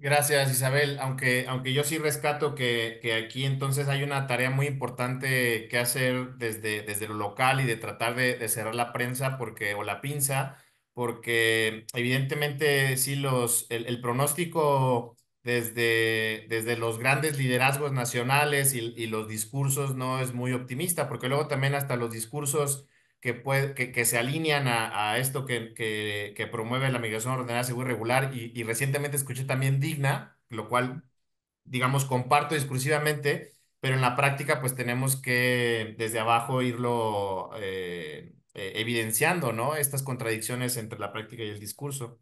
Gracias, Isabel. Aunque, aunque yo sí rescato que, que, aquí entonces hay una tarea muy importante que hacer desde, desde lo local y de tratar de, de cerrar la prensa porque, o la pinza, porque evidentemente sí los, el, pronóstico desde, desde los grandes liderazgos nacionales y, y, los discursos no es muy optimista, porque luego también hasta los discursos que, que, se alinean a, esto que, que, promueve la migración ordenada, y regular, y, recientemente escuché también digna, lo cual, digamos, comparto exclusivamente, pero en la práctica pues tenemos que desde abajo irlo eh, eh, evidenciando, ¿no? Estas contradicciones entre la práctica y el discurso.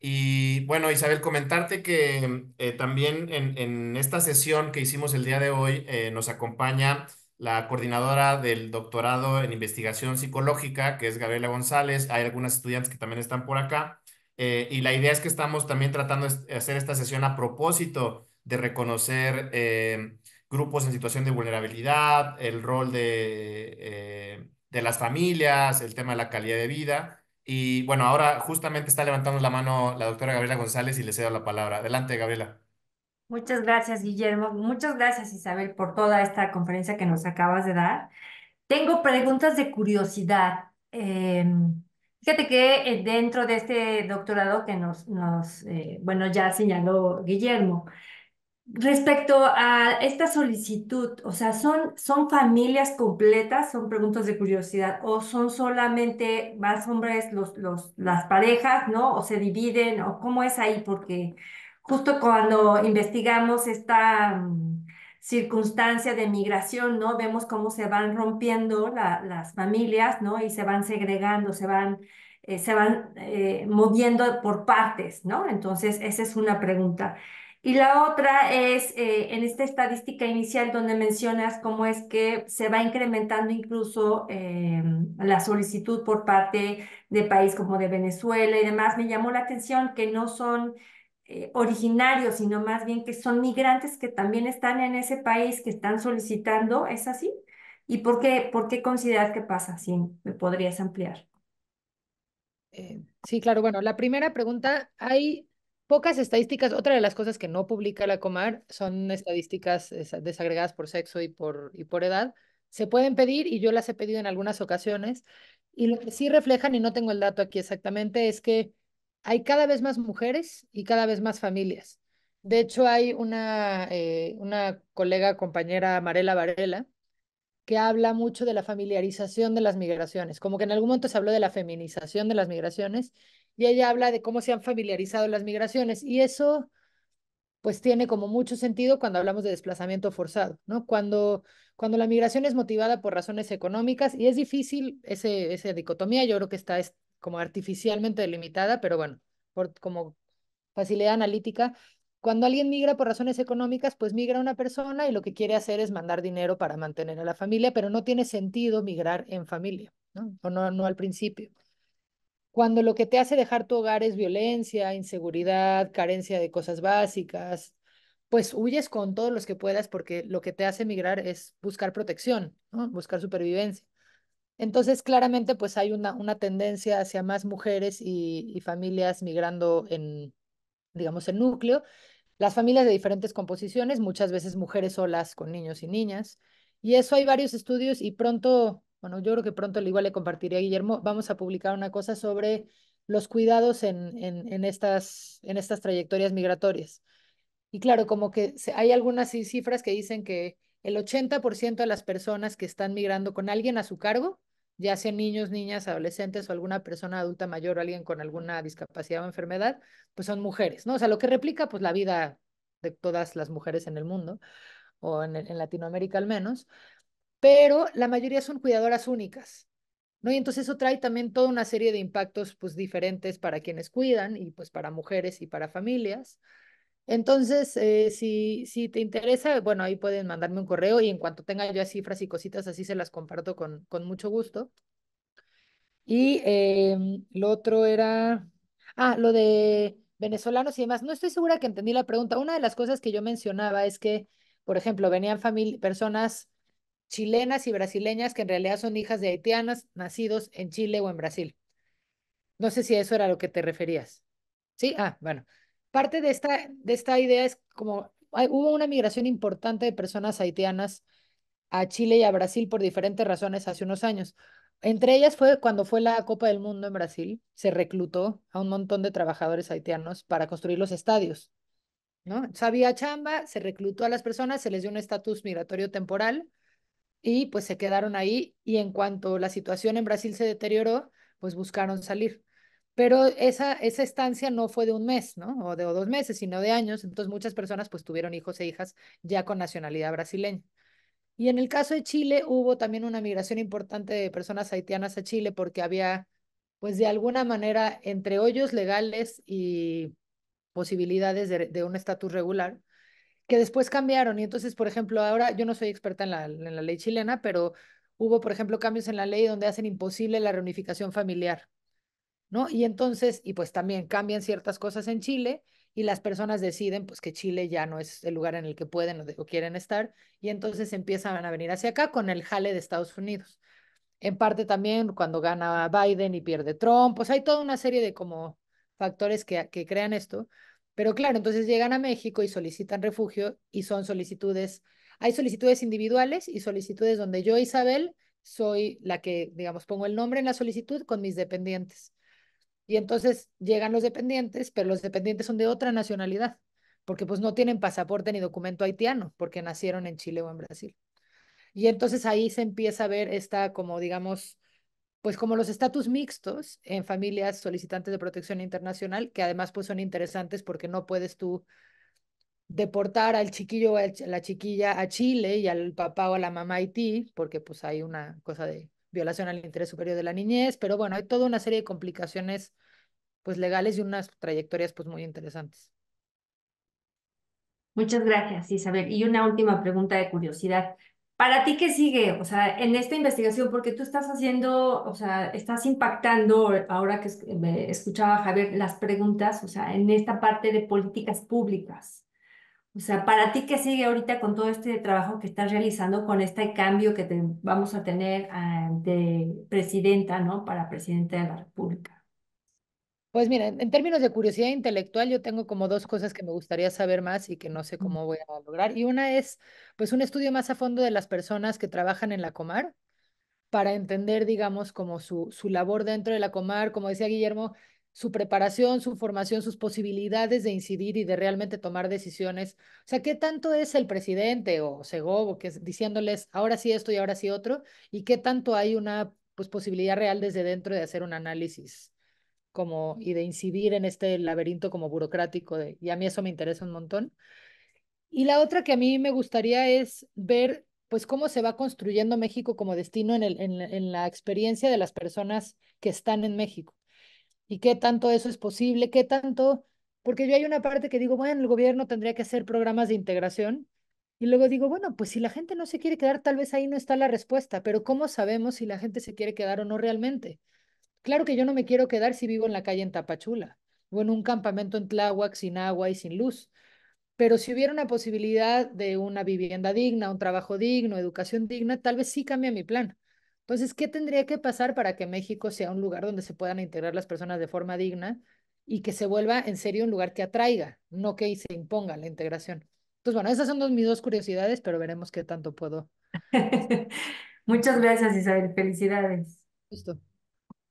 Y bueno, Isabel, comentarte que eh, también en, en, esta sesión que hicimos el día de hoy nos acompaña la coordinadora del doctorado en investigación psicológica, que es Gabriela González. Hay algunas estudiantes que también están por acá. Eh, y la idea es que estamos también tratando de hacer esta sesión a propósito de reconocer eh, grupos en situación de vulnerabilidad, el rol de, eh, de las familias, el tema de la calidad de vida. Y bueno, ahora justamente está levantando la mano la doctora Gabriela González y le cedo la palabra. Adelante, Gabriela. Muchas gracias, Guillermo. Muchas gracias, Isabel, por toda esta conferencia que nos acabas de dar. Tengo preguntas de curiosidad. Em, fíjate que eh, dentro de este doctorado que nos, eh, bueno, ya señaló Guillermo, respecto a esta solicitud, o sea, ¿son, ¿son familias completas? Son preguntas de curiosidad. ¿O son solamente más hombres los, los, las parejas, no? ¿O se dividen? ¿O cómo es ahí? Porque justo cuando investigamos esta mm, circunstancia de migración, ¿no? Vemos cómo se van rompiendo las familias, ¿no? Y se van segregando, se van, eh, se van eh, moviendo por partes, ¿no? Entonces, esa es una pregunta. Y la otra es eh, en esta estadística inicial donde mencionas cómo es que se va incrementando incluso em, la solicitud por parte de países como de Venezuela y demás, me llamó la atención que no son eh, originarios, sino más bien que son migrantes que también están en ese país, que están solicitando, ¿es así? ¿Y por qué, por qué consideras que pasa? Si me podrías ampliar. Eh, sí, claro. Bueno, la primera pregunta, hay pocas estadísticas. Otra de las cosas que no publica la Comar son estadísticas desagregadas por sexo y por, y por edad. Se pueden pedir y yo las he pedido en algunas ocasiones. Y lo que sí reflejan, y no tengo el dato aquí exactamente, es que hay cada vez más mujeres y cada vez más familias. De hecho, hay una, eh, una colega, compañera Marela Varela, que habla mucho de la familiarización de las migraciones, como que en algún momento se habló de la feminización de las migraciones, y ella habla de cómo se han familiarizado las migraciones, y eso pues tiene como mucho sentido cuando hablamos de desplazamiento forzado, ¿no? Cuando, cuando la migración es motivada por razones económicas y es difícil ese, esa dicotomía, yo creo que está, como artificialmente delimitada, pero bueno, por, como facilidad analítica. Cuando alguien migra por razones económicas, pues migra una persona y lo que quiere hacer es mandar dinero para mantener a la familia, pero no tiene sentido migrar en familia, ¿no? O no, no al principio. Cuando lo que te hace dejar tu hogar es violencia, inseguridad, carencia de cosas básicas, pues huyes con todos los que puedas porque lo que te hace migrar es buscar protección, ¿no? buscar supervivencia. Entonces, claramente, pues hay una, una tendencia hacia más mujeres y, familias migrando en, digamos, el núcleo. Las familias de diferentes composiciones, muchas veces mujeres solas con niños y niñas. Y eso hay varios estudios y pronto, bueno, yo creo que pronto igual le compartiré a Guillermo, vamos a publicar una cosa sobre los cuidados en, en, estas, en estas trayectorias migratorias. Y claro, como que hay algunas cifras que dicen que el 80% de las personas que están migrando con alguien a su cargo ya sean niños, niñas, adolescentes o alguna persona adulta mayor o alguien con alguna discapacidad o enfermedad, pues son mujeres, ¿no? O sea, lo que replica pues la vida de todas las mujeres en el mundo o en, en Latinoamérica al menos, pero la mayoría son cuidadoras únicas, ¿no? Y entonces eso trae también toda una serie de impactos pues diferentes para quienes cuidan y pues para mujeres y para familias. Entonces, eh, si, si te interesa, bueno, ahí pueden mandarme un correo y en cuanto tenga yo cifras y cositas así se las comparto con, con mucho gusto. Y em, lo otro era, ah, lo de venezolanos y demás. No estoy segura que entendí la pregunta. Una de las cosas que yo mencionaba es que, por ejemplo, venían personas chilenas y brasileñas que en realidad son hijas de haitianas nacidos en Chile o en Brasil. No sé si a eso era a lo que te referías. Sí, ah, bueno parte de esta, de esta idea es como hubo una migración importante de personas haitianas a Chile y a Brasil por diferentes razones hace unos años. Entre ellas fue cuando fue la Copa del Mundo en Brasil, se reclutó a un montón de trabajadores haitianos para construir los estadios. ¿no? Sabía chamba, se reclutó a las personas, se les dio un estatus migratorio temporal y pues se quedaron ahí y en cuanto la situación en Brasil se deterioró, pues buscaron salir pero esa, esa estancia no fue de un mes, ¿no? O de dos meses, sino de años. Entonces muchas personas pues tuvieron hijos e hijas ya con nacionalidad brasileña. Y en el caso de Chile hubo también una migración importante de personas haitianas a Chile porque había, pues de alguna manera, entre hoyos legales y posibilidades de, un estatus regular, que después cambiaron. Y entonces, por ejemplo, ahora yo no soy experta en la ley chilena, pero hubo, por ejemplo, cambios en la ley donde hacen imposible la reunificación familiar ¿no? Y entonces, y pues también cambian ciertas cosas en Chile y las personas deciden pues que Chile ya no es el lugar en el que pueden o, quieren estar y entonces empiezan a venir hacia acá con el jale de Estados Unidos. En parte también cuando gana Biden y pierde Trump, pues hay toda una serie de como factores que, que crean esto. Pero claro, entonces llegan a México y solicitan refugio y son solicitudes, hay solicitudes individuales y solicitudes donde yo, Isabel, soy la que, digamos, pongo el nombre en la solicitud con mis dependientes. Y entonces llegan los dependientes, pero los dependientes son de otra nacionalidad, porque pues no tienen pasaporte ni documento haitiano, porque nacieron en Chile o en Brasil. Y entonces ahí se empieza a ver esta, como digamos, pues como los estatus mixtos en familias solicitantes de protección internacional, que además pues son interesantes porque no puedes tú deportar al chiquillo o a la chiquilla a Chile y al papá o a la mamá Haití, porque pues hay una cosa de violación al interés superior de la niñez, pero bueno, hay toda una serie de complicaciones pues legales y unas trayectorias pues muy interesantes. Muchas gracias, Isabel. Y una última pregunta de curiosidad. ¿Para ti qué sigue? O sea, en esta investigación, porque tú estás haciendo, o sea, estás impactando, ahora que escuchaba Javier, las preguntas, o sea, en esta parte de políticas públicas. O sea, para ti, ¿qué sigue ahorita con todo este trabajo que estás realizando, con este cambio que te, vamos a tener ah, de presidenta, ¿no? Para presidenta de la República. Pues mira, en términos de curiosidad intelectual, yo tengo como dos cosas que me gustaría saber más y que no sé cómo voy a lograr. Y una es, pues, un estudio más a fondo de las personas que trabajan en la Comar para entender, digamos, como su, su labor dentro de la Comar. Como decía Guillermo, su preparación, su formación, sus posibilidades de incidir y de realmente tomar decisiones. O sea, ¿qué tanto es el presidente o Segovo que es diciéndoles ahora sí esto y ahora sí otro? ¿Y qué tanto hay una pues, posibilidad real desde dentro de hacer un análisis como y de incidir en este laberinto como burocrático? y a mí eso me interesa un montón. Y la otra que a mí me gustaría es ver pues cómo se va construyendo México como destino en, en la experiencia de las personas que están en México y qué tanto eso es posible, qué tanto, porque yo hay una parte que digo, bueno, el gobierno tendría que hacer programas de integración y luego digo, bueno, pues si la gente no se quiere quedar, tal vez ahí no está la respuesta, pero ¿cómo sabemos si la gente se quiere quedar o no realmente? Claro que yo no me quiero quedar si vivo en la calle en Tapachula o en un campamento en Tláhuac sin agua y sin luz. Pero si hubiera una posibilidad de una vivienda digna, un trabajo digno, educación digna, tal vez sí cambia mi plan. Entonces, ¿qué tendría que pasar para que México sea un lugar donde se puedan integrar las personas de forma digna y que se vuelva en serio un lugar que atraiga, no que se imponga la integración? Entonces, pues, bueno, esas son dos, mis dos curiosidades, pero veremos qué tanto puedo. [laughs] Muchas gracias, Isabel. Felicidades. Listo.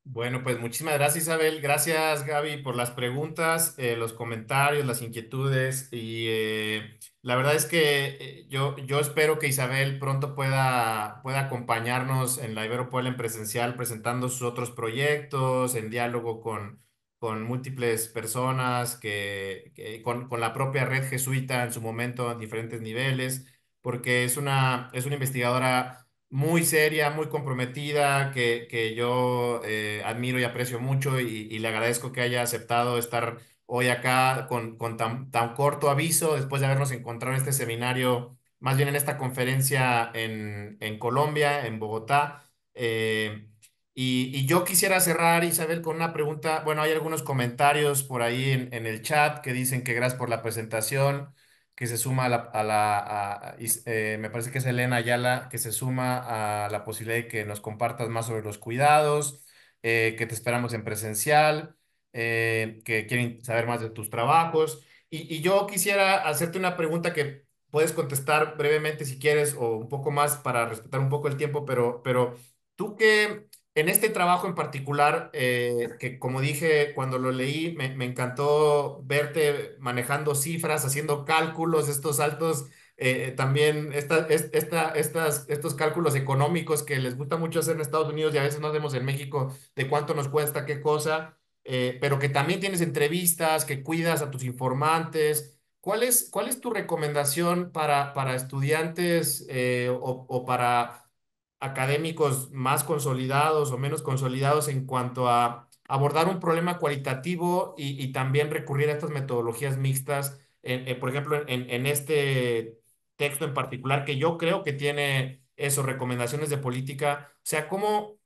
Bueno, pues muchísimas gracias Isabel, gracias Gaby por las preguntas, eh, los comentarios, las inquietudes y eh, la verdad es que eh, yo, yo espero que Isabel pronto pueda, pueda acompañarnos en la Ibero Puebla en presencial presentando sus otros proyectos, en diálogo con, con múltiples personas, que, con, con, la propia red jesuita en su momento a diferentes niveles, porque es una, es una investigadora muy seria, muy comprometida, que, que yo eh, admiro y aprecio mucho y, y le agradezco que haya aceptado estar hoy acá con, tan, corto aviso, después de habernos encontrado en este seminario, más bien en esta conferencia en, Colombia, en Bogotá. Eh, y, yo quisiera cerrar, Isabel, con una pregunta. Bueno, hay algunos comentarios por ahí en, el chat que dicen que gracias por la presentación, que se suma a la, eh, me parece que es Elena Ayala, que se suma a la posibilidad de que nos compartas más sobre los cuidados, eh, que te esperamos en presencial. Eh, que quieren saber más de tus trabajos. Y, yo quisiera hacerte una pregunta que puedes contestar brevemente si quieres o un poco más para respetar un poco el tiempo, pero, pero tú que en este trabajo en particular, eh, que como dije cuando lo leí, me, encantó verte manejando cifras, haciendo cálculos, estos altos, eh, también esta, esta, estas, estos cálculos económicos que les gusta mucho hacer en Estados Unidos y a veces no vemos en México de cuánto nos cuesta qué cosa. Eh, pero que también tienes entrevistas, que cuidas a tus informantes. ¿Cuál es, cuál es tu recomendación para, para estudiantes eh, o, para académicos más consolidados o menos consolidados en cuanto a abordar un problema cualitativo y, también recurrir a estas metodologías mixtas? Eh, por ejemplo, en, en este texto en particular que yo creo que tiene eso, recomendaciones de política. O sea, ¿cómo,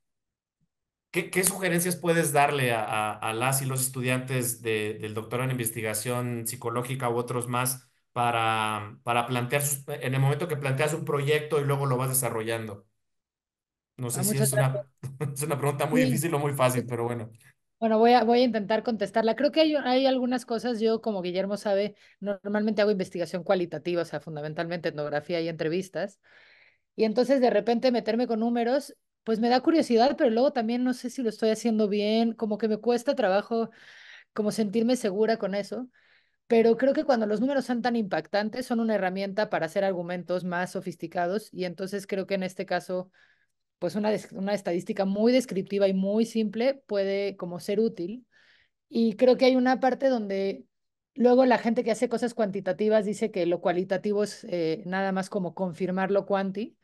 ¿Qué, sugerencias puedes darle a, las y los estudiantes del doctorado en investigación psicológica u otros más para, para plantear, en el momento que planteas un proyecto y luego lo vas desarrollando? No sé ah, si [laughs] es una, pregunta muy difícil o muy fácil, pero bueno. Bueno, voy a, voy a intentar contestarla. Creo que hay, hay algunas cosas, yo como Guillermo sabe, normalmente hago investigación cualitativa, o sea, fundamentalmente etnografía y entrevistas. Y entonces de repente meterme con números pues me da curiosidad, pero luego también no sé si lo estoy haciendo bien, como que me cuesta trabajo como sentirme segura con eso. Pero creo que cuando los números son tan impactantes, son una herramienta para hacer argumentos más sofisticados y entonces creo que en este caso, pues una, estadística muy descriptiva y muy simple puede como ser útil. Y creo que hay una parte donde luego la gente que hace cosas cuantitativas dice que lo cualitativo es eh, nada más como confirmar lo cuanti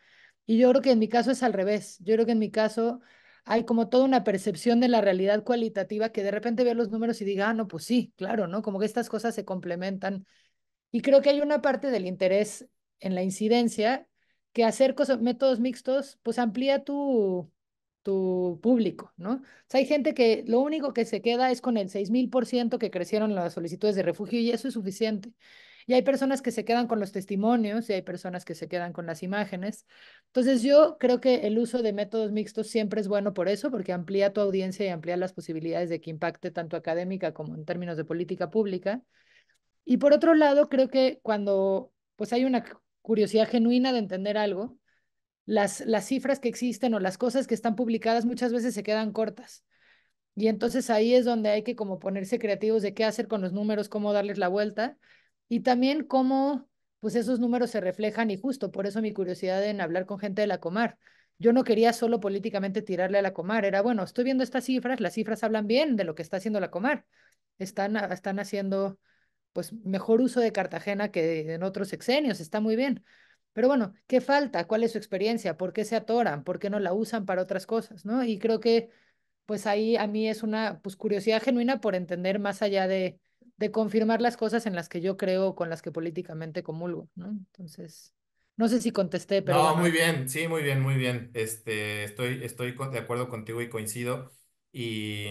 y yo creo que en mi caso es al revés. Yo creo que en mi caso hay como toda una percepción de la realidad cualitativa que de repente veo los números y diga, ah, no, pues sí, claro, ¿no? Como que estas cosas se complementan. Y creo que hay una parte del interés en la incidencia que hacer métodos mixtos, pues amplía tu, tu público, ¿no? O sea, hay gente que lo único que se queda es con el 6.000% que crecieron las solicitudes de refugio y eso es suficiente. Y hay personas que se quedan con los testimonios y hay personas que se quedan con las imágenes. Entonces yo creo que el uso de métodos mixtos siempre es bueno por eso, porque amplía tu audiencia y amplía las posibilidades de que impacte tanto académica como en términos de política pública. Y por otro lado, creo que cuando pues hay una curiosidad genuina de entender algo, las, las cifras que existen o las cosas que están publicadas muchas veces se quedan cortas. Y entonces ahí es donde hay que como ponerse creativos de qué hacer con los números, cómo darles la vuelta y también cómo pues esos números se reflejan y justo por eso mi curiosidad en hablar con gente de la Comar. Yo no quería solo políticamente tirarle a la Comar, era bueno, estoy viendo estas cifras, las cifras hablan bien de lo que está haciendo la Comar. Están, están haciendo pues mejor uso de Cartagena que en otros exenios está muy bien. Pero bueno, ¿qué falta? ¿Cuál es su experiencia? ¿Por qué se atoran? ¿Por qué no la usan para otras cosas? ¿No? Y creo que pues ahí a mí es una pues, curiosidad genuina por entender más allá de, de confirmar las cosas en las que yo creo, con las que políticamente comulgo, ¿no? Entonces, no sé si contesté, pero... No, muy bien, sí, muy bien, muy bien. Este, estoy, estoy de acuerdo contigo y coincido. Y,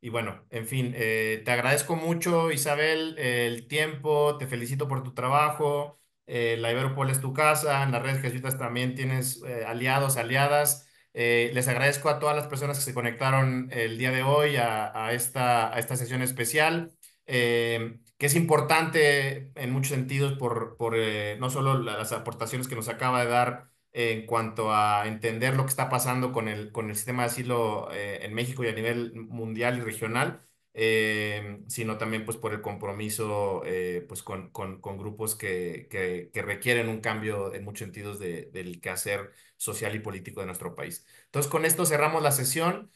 y bueno, en fin, eh, te agradezco mucho, Isabel, el tiempo, te felicito por tu trabajo. Eh, la Iberopol es tu casa, en las redes jesuitas también tienes eh, aliados, aliadas. les agradezco a todas las personas que se conectaron el día de hoy a, a, esta, a esta sesión especial. Eh, que es importante en muchos sentidos por, por eh, no solo las aportaciones que nos acaba de dar eh, en cuanto a entender lo que está pasando con el, con el sistema de asilo en México y a nivel mundial y regional, sino también pues, por el compromiso pues, con, con, con grupos que, que, requieren un cambio en muchos sentidos del quehacer social y político de nuestro país. Entonces, con esto cerramos la sesión.